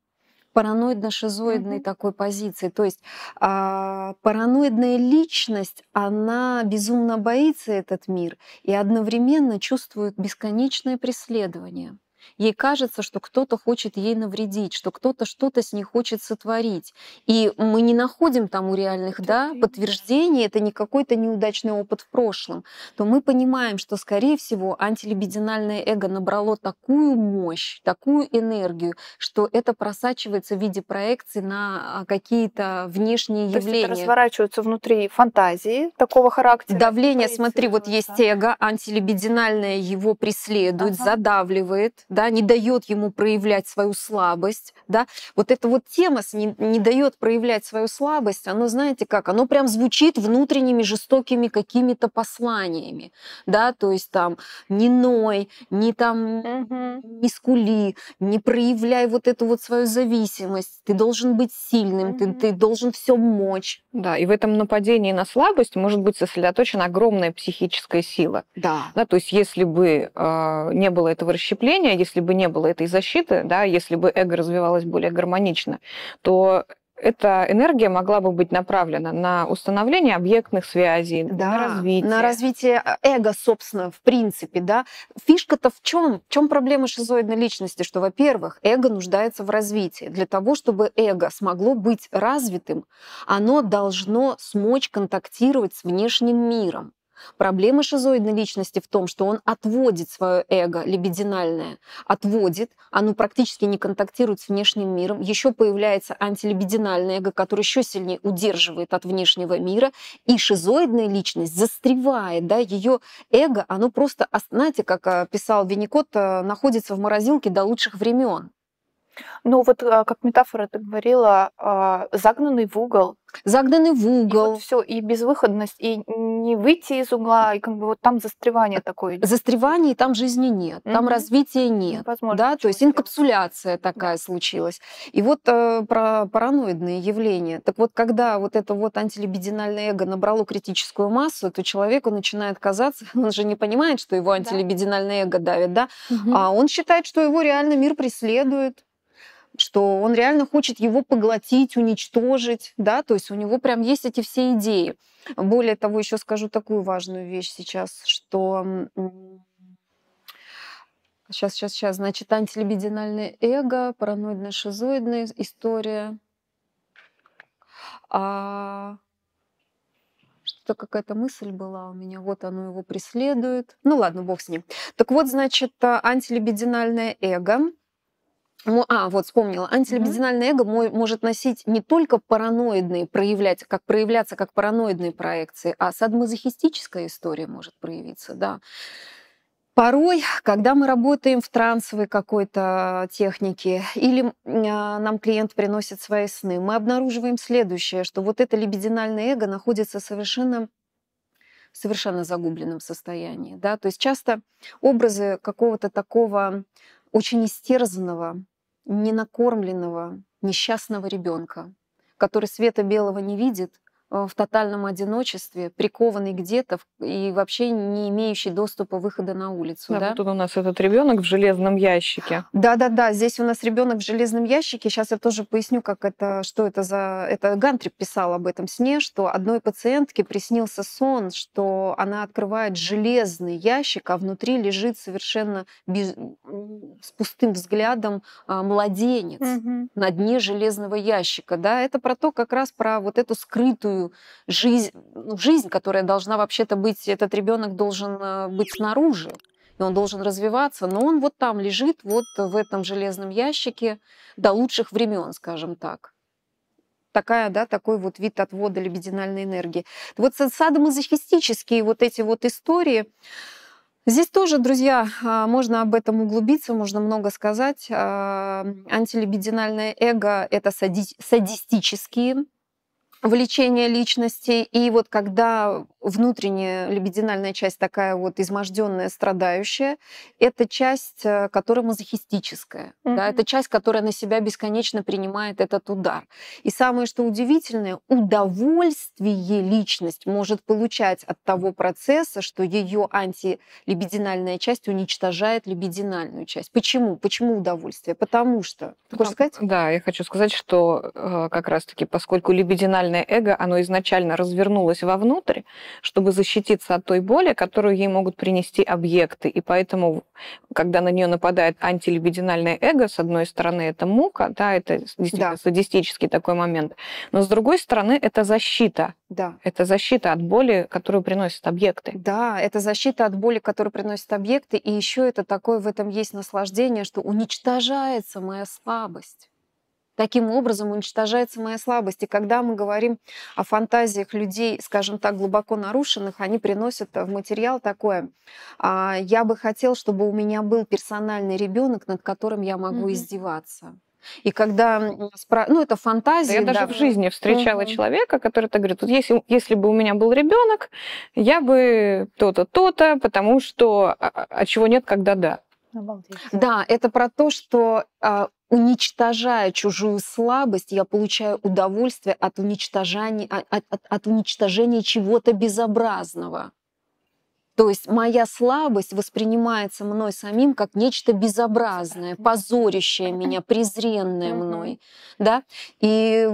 параноидно-шизоидной mm-hmm. такой позиции. То есть а, параноидная личность, она безумно боится этот мир и одновременно чувствует бесконечное преследование. Ей кажется, что кто-то хочет ей навредить, что кто-то что-то с ней хочет сотворить. И мы не находим там у реальных да, подтверждений, это не какой-то неудачный опыт в прошлом. То мы понимаем, что, скорее всего, антилибидинальное эго набрало такую мощь, такую энергию, что это просачивается в виде проекции на а, какие-то внешние То явления. Есть это разворачиваются внутри фантазии такого характера. Давление, смотри, вот есть эго, антилибидинальное его преследует, ага. задавливает, да, не дает ему проявлять свою слабость, да, вот эта вот тема с не, не дает проявлять свою слабость, оно, знаете как, оно прям звучит внутренними жестокими какими-то посланиями, да, то есть там не ной, не там, угу. не скули, не проявляй вот эту вот свою зависимость, ты должен быть сильным, угу. ты, ты должен все мочь. Да, и в этом нападении на слабость может быть сосредоточена огромная психическая сила. Да. Да, то есть если бы э, не было этого расщепления, если бы не было этой защиты, да, если бы эго развивалось более гармонично, то эта энергия могла бы быть направлена на установление объектных связей, да, на развитие. На развитие а, эго, собственно, в принципе, да. Фишка-то в чем? В чем проблема шизоидной личности? Что, во-первых, эго нуждается в развитии. Для того, чтобы эго смогло быть развитым, оно должно смочь контактировать с внешним миром. Проблема шизоидной личности в том, что он отводит свое эго либидинальное, отводит, оно практически не контактирует с внешним миром, еще появляется антилибидинальное эго, которое еще сильнее удерживает от внешнего мира, и шизоидная личность застревает, да, ее эго, оно просто, а, знаете, как а, писал Винникот, а, находится в морозилке до лучших времен. Ну вот как метафора ты говорила, загнанный в угол, загнаны в угол. И вот все, и безвыходность, и не выйти из угла, и как бы вот там застревание такое. Застревание, и там жизни нет, mm-hmm. там развития нет. Возможно, да, то есть инкапсуляция такая да. случилась. И вот э, про параноидные явления. Так вот, когда вот это вот антилибидинальное эго набрало критическую массу, то человеку начинает казаться, <laughs> он же не понимает, что его антилибидинальное эго давит, да, mm-hmm. а он считает, что его реально мир преследует что он реально хочет его поглотить, уничтожить, да, то есть у него прям есть эти все идеи. Более того, еще скажу такую важную вещь сейчас, что сейчас, сейчас, сейчас, значит, антилибидинальное эго, параноидная шизоидная история, а что какая-то мысль была у меня, вот оно его преследует. Ну ладно, бог с ним. Так вот, значит, а, антилибидинальное эго, а, вот вспомнила. Антилибидинальное эго может носить не только параноидные, проявлять, как проявляться как параноидные проекции, а садмазохистическая история может проявиться, да. Порой, когда мы работаем в трансовой какой-то технике, или а, нам клиент приносит свои сны, мы обнаруживаем следующее, что вот это либидинальное эго находится совершенно совершенно загубленном состоянии. Да? То есть часто образы какого-то такого очень истерзанного, ненакормленного, несчастного ребенка, который света белого не видит в тотальном одиночестве, прикованный где-то и вообще не имеющий доступа выхода на улицу. Да, да? Вот тут у нас этот ребенок в железном ящике. Да, да, да. Здесь у нас ребенок в железном ящике. Сейчас я тоже поясню, как это, что это за. Это Гантрип писал об этом сне, что одной пациентке приснился сон, что она открывает железный ящик, а внутри лежит совершенно без... с пустым взглядом а, младенец угу. на дне железного ящика. Да, это про то, как раз про вот эту скрытую жизнь, ну, жизнь, которая должна вообще-то быть, этот ребенок должен э, быть снаружи, и он должен развиваться, но он вот там лежит, вот в этом железном ящике до лучших времен, скажем так такая, да, такой вот вид отвода лебединальной энергии. Вот садомазохистические вот эти вот истории, Здесь тоже, друзья, а, можно об этом углубиться, можно много сказать. А, Антилибидинальное эго — это сади садистические влечение личности. И вот когда внутренняя лебединальная часть такая вот изможденная, страдающая, это часть, э, которая мазохистическая, mm-hmm. да, это часть, которая на себя бесконечно принимает этот удар. И самое, что удивительное, удовольствие личность может получать от того процесса, что ее антилебединальная часть уничтожает лебединальную часть. Почему? Почему удовольствие? Потому что... Ты хочешь сказать? Да, я хочу сказать, что э, как раз-таки, поскольку лебединальное эго, оно изначально развернулось вовнутрь, чтобы защититься от той боли, которую ей могут принести объекты. И поэтому, когда на нее нападает антилибидинальное эго, с одной стороны, это мука, да, это действительно да. садистический такой момент, но с другой стороны, это защита. Да. Это защита от боли, которую приносят объекты. Да, это защита от боли, которую приносят объекты. И еще это такое в этом есть наслаждение, что уничтожается моя слабость. Таким образом уничтожается моя слабость. И когда мы говорим о фантазиях людей, скажем так, глубоко нарушенных, они приносят в материал такое. А, я бы хотел, чтобы у меня был персональный ребенок, над которым я могу mm издеваться. И когда, ну, это фантазия. я даже да. в жизни встречала угу. человека, который так говорит, вот если, если бы у меня был ребенок, я бы то-то, то-то, потому что, а, а, а чего нет, когда да. Обалдеть. Да, это про то, что а, уничтожая чужую слабость, я получаю удовольствие от уничтожения, а, от, от, от уничтожения чего-то безобразного. То есть моя слабость воспринимается мной самим как нечто безобразное, позорящее меня, презренное мной. Да? И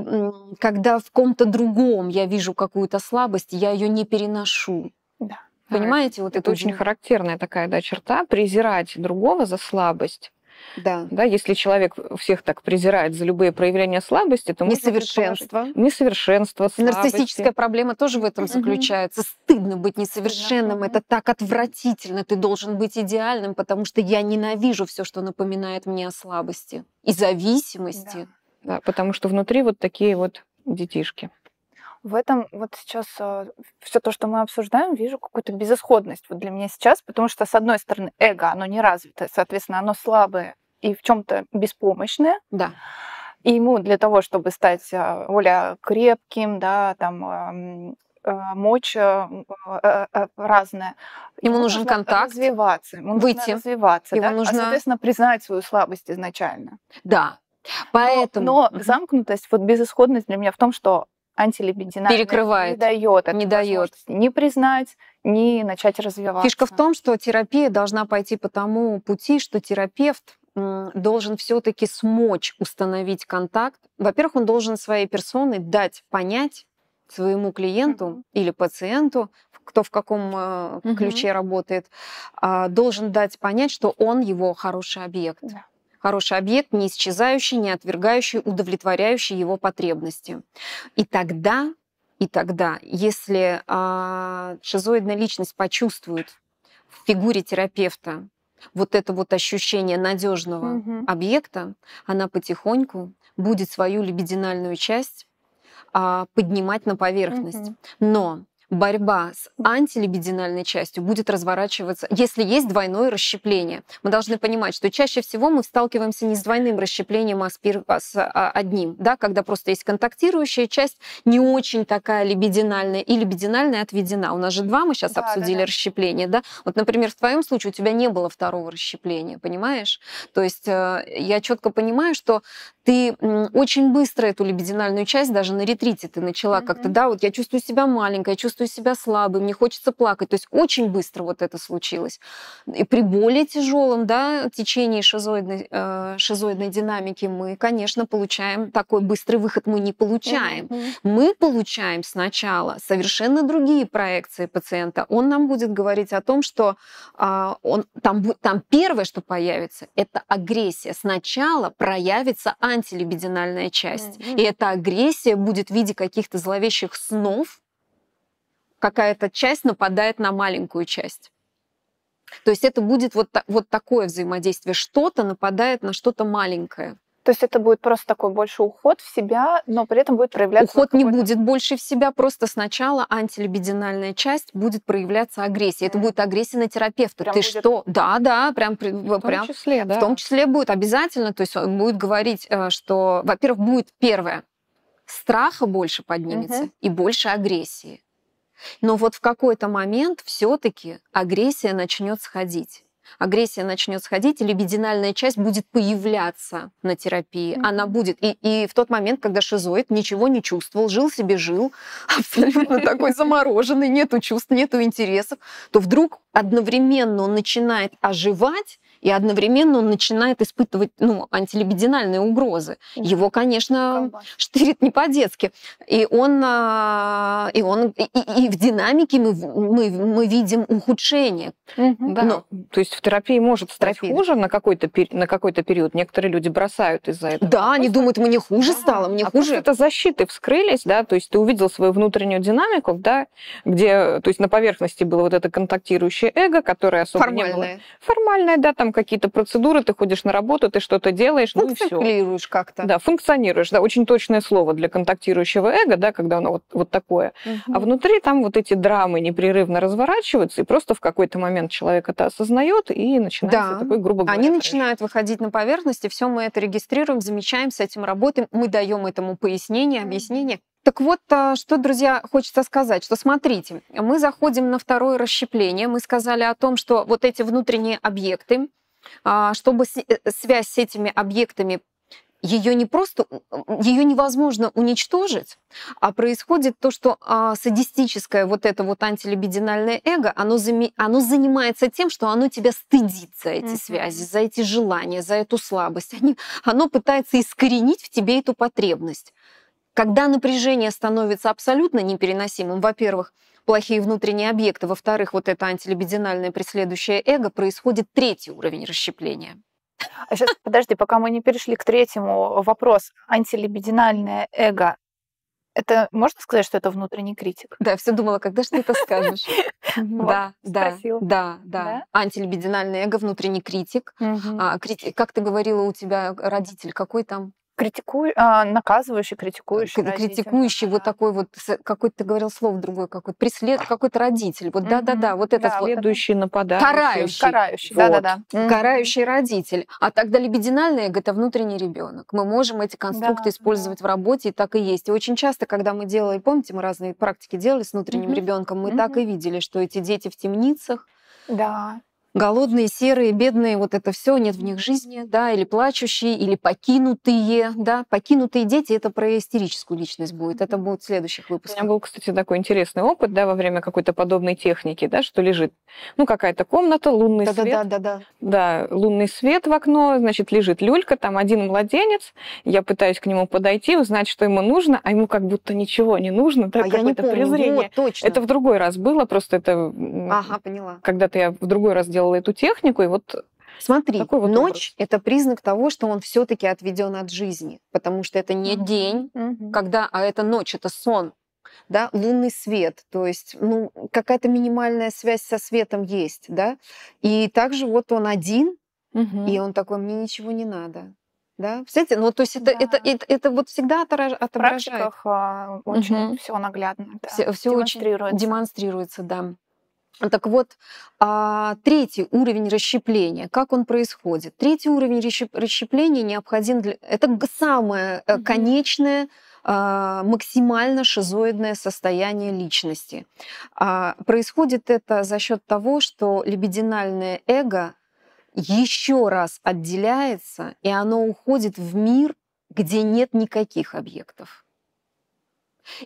когда в ком-то другом я вижу какую-то слабость, я ее не переношу. Да. Понимаете, вот это очень характерная такая да, черта, презирать другого за слабость. Да. да. Если человек всех так презирает за любые проявления слабости, то... Несовершенство. Несовершенство, слабости. Нарциссическая проблема тоже в этом заключается. Угу. Стыдно быть несовершенным, да. это так отвратительно. Ты должен быть идеальным, потому что я ненавижу все, что напоминает мне о слабости и зависимости. Да. Да, потому что внутри вот такие вот детишки в этом вот сейчас а, все то, что мы обсуждаем, вижу какую-то безысходность вот для меня сейчас, потому что, с одной стороны, эго, оно не развитое, соответственно, оно слабое и в чем-то беспомощное. Да. И ему для того, чтобы стать а, более крепким, да, там а, мочь разная. Ему, ему нужен контакт, развиваться, ему выйти, нужно развиваться, ему да? нужно, а, соответственно, признать свою слабость изначально. Да, поэтому. Но, но замкнутость, вот безысходность для меня в том, что антилибидина перекрывает, не дает, не дает, не признать, не начать развиваться. Фишка в том, что терапия должна пойти по тому пути, что терапевт должен все-таки смочь установить контакт. Во-первых, он должен своей персоной дать понять своему клиенту mm-hmm. или пациенту, кто в каком mm-hmm. ключе работает, а, должен дать понять, что он его хороший объект. Yeah Хороший объект, не исчезающий, не отвергающий, удовлетворяющий его потребности. И тогда, и тогда, если э, шизоидная личность почувствует в фигуре терапевта вот это вот ощущение надежного угу. объекта, она потихоньку будет свою либидинальную часть а, поднимать на поверхность. Угу. Но борьба с антилибидинальной частью будет разворачиваться, если есть двойное расщепление. Мы должны понимать, что чаще всего мы сталкиваемся не с двойным расщеплением, а с, а а, одним, да, когда просто есть контактирующая часть, не очень такая либидинальная, и либидинальная отведена. У нас же два, мы сейчас да, обсудили да, да. расщепление, да? Вот, например, в твоем случае у тебя не было второго расщепления, понимаешь? То есть э, я четко понимаю, что ты очень быстро эту либидинальную часть даже на ретрите ты начала mm-hmm. как-то, да, вот я чувствую себя маленькой, я чувствую чувствую себя слабой, мне хочется плакать. То есть очень быстро вот это случилось. И при более тяжелом да, течении шизоидной, э, шизоидной динамики мы, конечно, получаем такой быстрый выход. Мы не получаем. Mm-hmm. Мы получаем сначала совершенно другие проекции пациента. Он нам будет говорить о том, что э, он, там, там первое, что появится, это агрессия. Сначала проявится антилибидинальная часть. Mm-hmm. И эта агрессия будет в виде каких-то зловещих снов, какая-то часть нападает на маленькую часть. То есть это будет вот, вот такое взаимодействие. Что-то нападает на что-то маленькое. То есть это будет просто такой больше уход в себя, но при этом будет проявляться... Уход не будет больше в себя, просто сначала антилибидинальная часть будет проявляться агрессией, Mm. Это будет агрессия на терапевта. Прям Ты будет... что? Да, да, прям... В том прям, числе, да. В том числе будет обязательно, то есть он будет говорить, э, что, во-первых, будет первое, страха больше поднимется mm-hmm. и больше агрессии. Но вот в какой-то момент все-таки агрессия начнет сходить агрессия начнет сходить, либидинальная часть будет появляться на терапии. Mm-hmm. Она будет. И, и в тот момент, когда шизоид ничего не чувствовал, жил себе, жил, <laughs> абсолютно такой <laughs> замороженный, нету чувств, нету интересов, то вдруг одновременно он начинает оживать и одновременно он начинает испытывать ну, антилибидинальные угрозы. Его, конечно, Колбас. штырит не по-детски. И он, а, и, он и, и в динамике мы, мы, мы видим ухудшение. Угу. Да. Но, ну, То есть в терапии может стать терапии. хуже на какой-то, на какой-то период. Некоторые люди бросают из-за этого. Да, просто... они думают, мне хуже да. стало, мне а хуже. это защиты вскрылись, да, то есть ты увидел свою внутреннюю динамику, да, где, то есть на поверхности было вот это контактирующее эго, которое особо Формальное. не было. Формальное, да, там какие-то процедуры, ты ходишь на работу, ты что-то делаешь, ну и все. Функционируешь как-то. Да, функционируешь, да, очень точное слово для контактирующего эго, да, когда оно вот, вот такое. Угу. А внутри там вот эти драмы непрерывно разворачиваются, и просто в какой-то момент человек это осознает, и начинается да. такой, грубо говоря... Они трэш. начинают выходить на поверхность, и все мы это регистрируем, замечаем, с этим работаем, мы даем этому пояснение, объяснение, так вот, э, что, друзья, хочется сказать, что смотрите, мы заходим на второе расщепление, мы сказали о том, что вот эти внутренние объекты, а, чтобы э, связь с этими объектами ее не просто, ее невозможно уничтожить, а происходит то, что а, садистическое вот это вот антилибидинальное эго, оно, зами, оно занимается тем, что оно тебя стыдит за эти mm-hmm. связи, за эти желания, за эту слабость. Они, оно пытается искоренить в тебе эту потребность. Когда напряжение становится абсолютно непереносимым, во-первых, плохие внутренние объекты. Во-вторых, вот это антилибидинальное преследующее эго происходит третий уровень расщепления. А сейчас, подожди, пока мы не перешли к третьему, э, вопрос. Антилибидинальное эго это можно сказать, что это внутренний критик? Да, все думала, когда же ты это скажешь. <laughs> Да, да, да, да. Антилибидинальное эго, внутренний критик. А, как ты говорила, у тебя родитель какой там? Критикуй, а, наказывающий, э, критикующий. Критикующий да. вот такой вот, какой-то ты говорил слово другое, какой-то преслед, какой-то родитель. Вот да-да-да, вот это да, слово. Следующий нападающий. Карающий. Карающий, да-да-да. Mm-hmm. Карающий родитель. А тогда либидинальный эго – это внутренний ребенок. Мы можем эти конструкты да, использовать да. в работе, и так и есть. И очень часто, когда мы делали, помните, мы разные практики делали с внутренним mm-hmm. ребенком, мы mm-hmm. так и видели, что эти дети в темницах, да голодные, серые, бедные, вот это все, нет в них жизни, да, или плачущие, или покинутые, да, покинутые дети, это про истерическую личность будет, это будет в следующих выпусках. У меня был, кстати, такой интересный опыт, да, во время какой-то подобной техники, да, что лежит, ну, какая-то комната, лунный да, свет. Да-да-да. Да, лунный свет в окно, значит, лежит люлька, там один младенец, я пытаюсь к нему подойти, узнать, что ему нужно, а ему как будто ничего не нужно, да, а какое-то презрение. Вот, точно. Это в другой раз было, просто это... Ага, поняла. Когда-то я в другой раз делала делала эту технику, и вот Смотри, Такой вот ночь образ. это признак того, что он все-таки отведен от жизни, потому что это не угу. день, угу. когда, а это ночь, это сон, да, лунный свет, то есть, ну, какая-то минимальная связь со светом есть, да, и также вот он один, угу. и он такой, мне ничего не надо, да, представляете, ну, то есть это, да. это, это, это вот всегда отображает. В практиках а, очень угу. все наглядно, да, все, все демонстрируется. Очень демонстрируется, да. Так вот, а, третий уровень расщепления, как он происходит? Третий уровень расщепления необходим для... Это самое э, конечное а, максимально шизоидное состояние личности. А, происходит это за счет того, что либидинальное эго еще раз отделяется, и оно уходит в мир, где нет никаких объектов.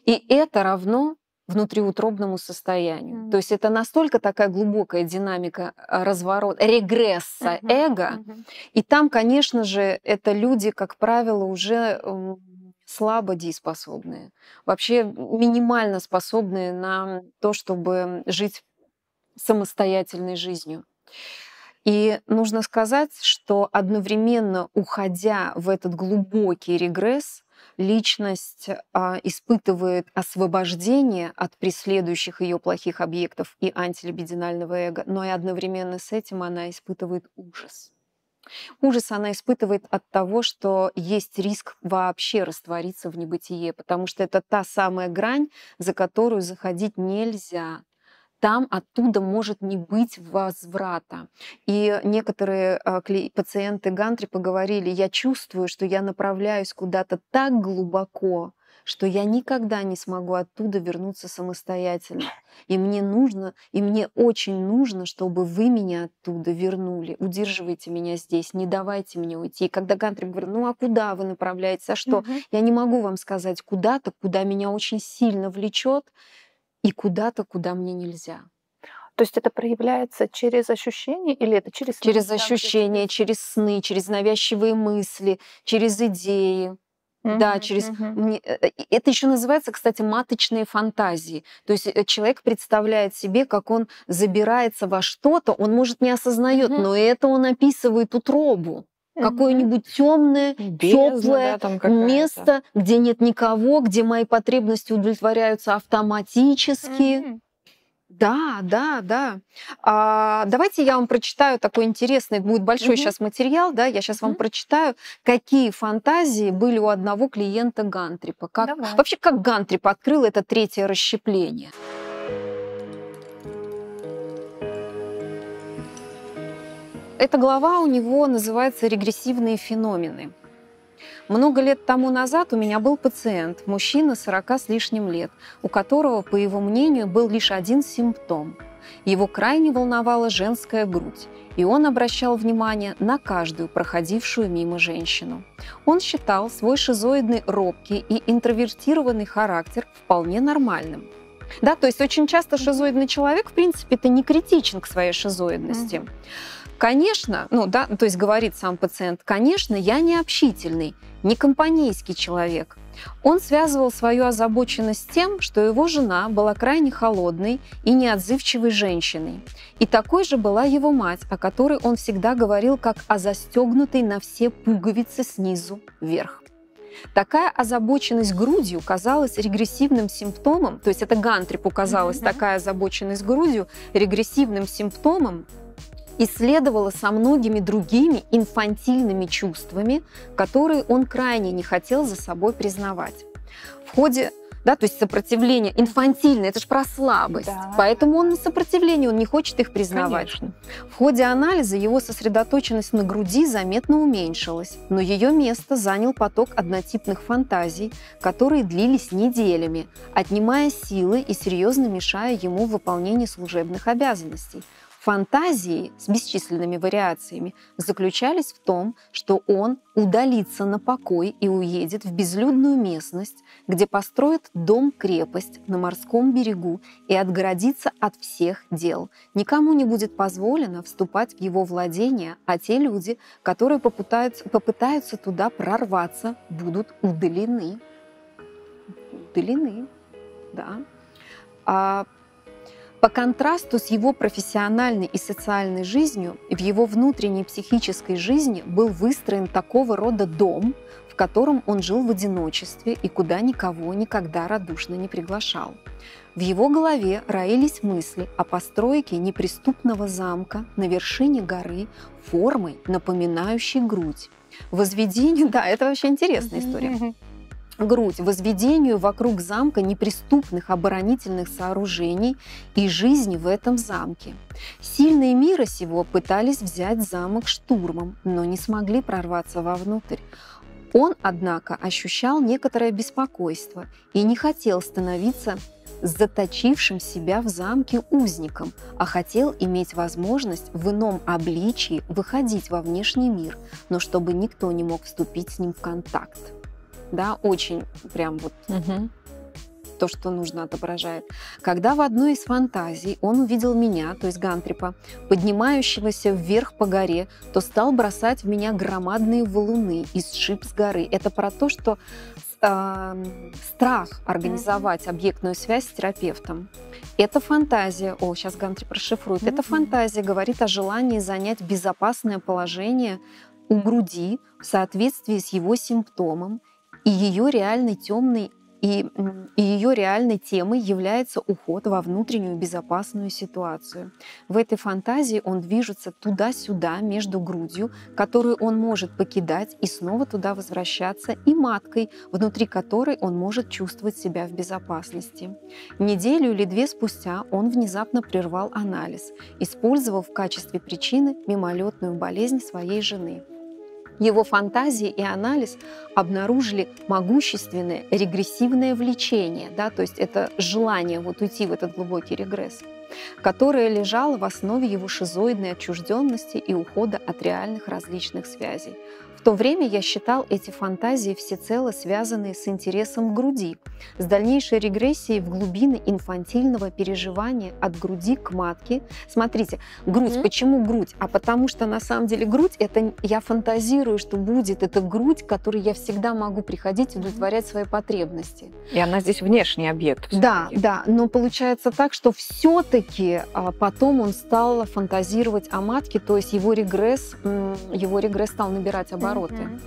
И это равно внутриутробному состоянию. Mm-hmm. То есть это настолько такая глубокая динамика а, разворота, регресса mm-hmm. эго. Mm-hmm. И там, конечно же, это люди, как правило, уже слабо дееспособные, вообще минимально способные на то, чтобы жить самостоятельной жизнью. И нужно сказать, что одновременно уходя в этот глубокий регресс, личность а, испытывает освобождение от преследующих ее плохих объектов и антилибидинального эго, но и одновременно с этим она испытывает ужас. Ужас она испытывает от того, что есть риск вообще раствориться в небытие, потому что это та самая грань, за которую заходить нельзя там оттуда может не быть возврата. И некоторые э, пациенты Гантри поговорили, я чувствую, что я направляюсь куда-то так глубоко, что я никогда не смогу оттуда вернуться самостоятельно. И мне нужно, и мне очень нужно, чтобы вы меня оттуда вернули. Удерживайте меня здесь, не давайте мне уйти. И когда Гантри говорит, ну а куда вы направляетесь, а что? Угу. Я не могу вам сказать куда-то, куда меня очень сильно влечет, и куда-то, куда мне нельзя. То есть это проявляется через ощущения или это через Через ощущения, через сны, через навязчивые мысли, через идеи. Mm-hmm, да, через... Mm-hmm. Это еще называется, кстати, маточные фантазии. То есть э, человек представляет себе, как он забирается во что-то, он, может, не осознает, mm-hmm. но это он описывает утробу какое-нибудь темное, теплое да, место, где нет никого, где мои потребности удовлетворяются автоматически. Да, да, да. А, давайте я вам прочитаю такой интересный, будет большой mm сейчас материал, да, я сейчас mm вам прочитаю, какие фантазии были у одного клиента Гантрипа. Как, вообще, как Гантрип открыл это третье расщепление. mm Эта глава у него называется «Регрессивные феномены». Много лет тому назад у меня был пациент, мужчина 40 с лишним лет, у которого, по его мнению, был лишь один симптом. Его крайне волновала женская грудь, и он обращал внимание на каждую проходившую мимо женщину. Он считал свой шизоидный робкий и интровертированный характер вполне нормальным. Да, то есть очень часто шизоидный человек, в принципе, это не критичен к своей шизоидности. Mm-hmm. Конечно, ну да, ну, то есть говорит сам пациент, конечно, я не общительный, не компанейский человек. Он связывал свою озабоченность с тем, что его жена была крайне холодной и неотзывчивой женщиной. И такой же была его мать, о которой он всегда говорил как о застегнутой на все пуговицы снизу вверх. Такая озабоченность грудью казалась регрессивным симптомом, то есть это Гантрип казалась mm-hmm. такая озабоченность грудью регрессивным симптомом исследовала со многими другими инфантильными чувствами, которые он крайне не хотел за собой признавать. В ходе да, то есть сопротивление инфантильное, это же про слабость. Да. Поэтому он на сопротивление он не хочет их признавать. Конечно. В ходе анализа его сосредоточенность на груди заметно уменьшилась, но ее место занял поток однотипных фантазий, которые длились неделями, отнимая силы и серьезно мешая ему в выполнении служебных обязанностей – фантазии с бесчисленными вариациями заключались в том, что он удалится на покой и уедет в безлюдную местность, где построит дом-крепость на морском берегу и отгородится от всех дел. Никому не будет позволено вступать в его владение, а те люди, которые попытаются, попытаются туда прорваться, будут удалены. Удалены, да. А по контрасту с его профессиональной и социальной жизнью, в его внутренней психической жизни был выстроен такого рода дом, в котором он жил в одиночестве и куда никого никогда радушно не приглашал. В его голове роились мысли о постройке неприступного замка на вершине горы формой, напоминающей грудь. Возведение, <laughs> да, это вообще интересная история грудь возведению вокруг замка неприступных оборонительных сооружений и жизни в этом замке. Сильные мира сего пытались взять замок штурмом, но не смогли прорваться вовнутрь. Он, однако, ощущал некоторое беспокойство и не хотел становиться заточившим себя в замке узником, а хотел иметь возможность в ином обличии выходить во внешний мир, но чтобы никто не мог вступить с ним в контакт да, очень прям вот угу. то, что нужно отображает. Когда в одной из фантазий он увидел меня, то есть Гантрипа, поднимающегося вверх по горе, то стал бросать в меня громадные валуны из шип с горы. Это про то, что а, страх организовать объектную связь с терапевтом. Это фантазия, о, сейчас Гантри прошифрует, mm-hmm. это фантазия говорит о желании занять безопасное положение у груди в соответствии с его симптомом и ее реальной темной и, и ее реальной темой является уход во внутреннюю безопасную ситуацию. В этой фантазии он движется туда-сюда между грудью, которую он может покидать и снова туда возвращаться, и маткой, внутри которой он может чувствовать себя в безопасности. Неделю или две спустя он внезапно прервал анализ, использовав в качестве причины мимолетную болезнь своей жены – его фантазии и анализ обнаружили могущественное регрессивное влечение, да, то есть это желание вот уйти в этот глубокий регресс которая лежала в основе его шизоидной отчужденности и ухода от реальных различных связей. В то время я считал эти фантазии всецело связанные с интересом к груди, с дальнейшей регрессией в глубины инфантильного переживания от груди к матке. Смотрите, грудь. Mm-hmm. Почему грудь? А потому что на самом деле грудь это я фантазирую, что будет это грудь, к которой я всегда могу приходить и удовлетворять свои потребности. И она здесь внешний объект. Да, да. Но получается так, что все-таки матки, а потом он стал фантазировать о матке, то есть его регресс, его регресс стал набирать обороты. Mm-hmm.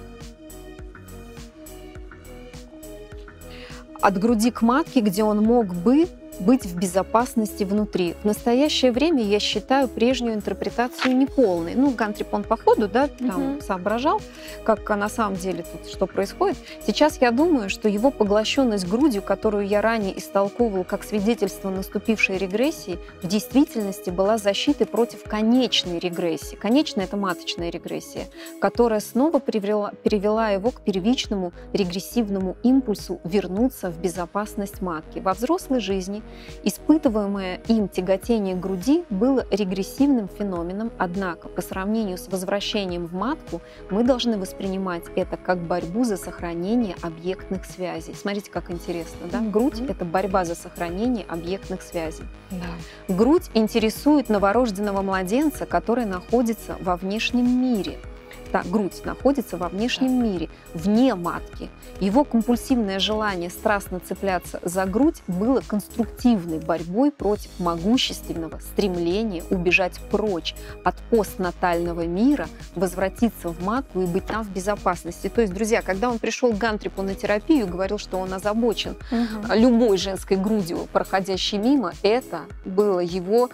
От груди к матке, где он мог бы быть в безопасности внутри. В настоящее время я считаю прежнюю интерпретацию неполной. Ну, Гантрипон по ходу, да, там угу. соображал, как на самом деле тут что происходит. Сейчас я думаю, что его поглощенность грудью, которую я ранее истолковывал как свидетельство наступившей регрессии, в действительности была защитой против конечной регрессии. Конечная – это маточная регрессия, которая снова привела, привела его к первичному регрессивному импульсу вернуться в безопасность матки. Во взрослой жизни Испытываемое им тяготение груди было регрессивным феноменом, однако по сравнению с возвращением в матку мы должны воспринимать это как борьбу за сохранение объектных связей. Смотрите, как интересно, да? Грудь это борьба за сохранение объектных связей. Да. Грудь интересует новорожденного младенца, который находится во внешнем мире – та грудь находится во внешнем мире, вне матки. Его компульсивное желание страстно цепляться за грудь было конструктивной борьбой против могущественного стремления убежать прочь от постнатального мира, возвратиться в матку и быть там в безопасности. То есть, друзья, когда он пришел к Гантрипу на терапию говорил, что он озабочен угу. любой женской грудью, проходящей мимо, это было его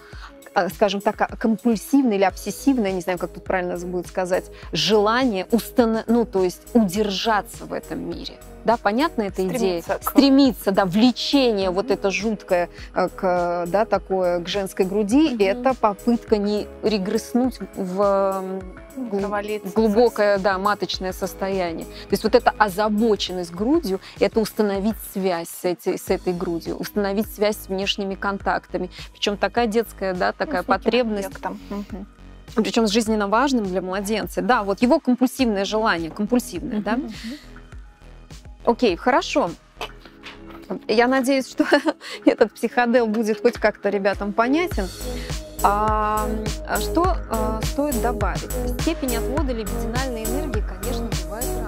а, скажем так, а, компульсивное или обсессивное, не знаю, как тут правильно будет сказать, желание, установ... ну, то есть удержаться в этом мире. Да, понятна эта идея? К... Стремиться, да, влечение вот это жуткое, э, к, да, такое, к женской груди, mm-hmm. это попытка не регресснуть в провалиться. Глубокое, да, маточное состояние. То есть вот эта озабоченность грудью, это установить связь с, эти, с этой грудью, установить связь с внешними контактами. Причем такая детская, да, ну, такая ну, потребность. Угу. Причем с жизненно важным для младенца. Да, вот его компульсивное желание, компульсивное, угу, да. Угу. Окей, хорошо. Я надеюсь, что <laughs> этот психодел будет хоть как-то ребятам понятен. А, а, что а, стоит добавить? Степень отвода лебединальной энергии, конечно, бывает разная.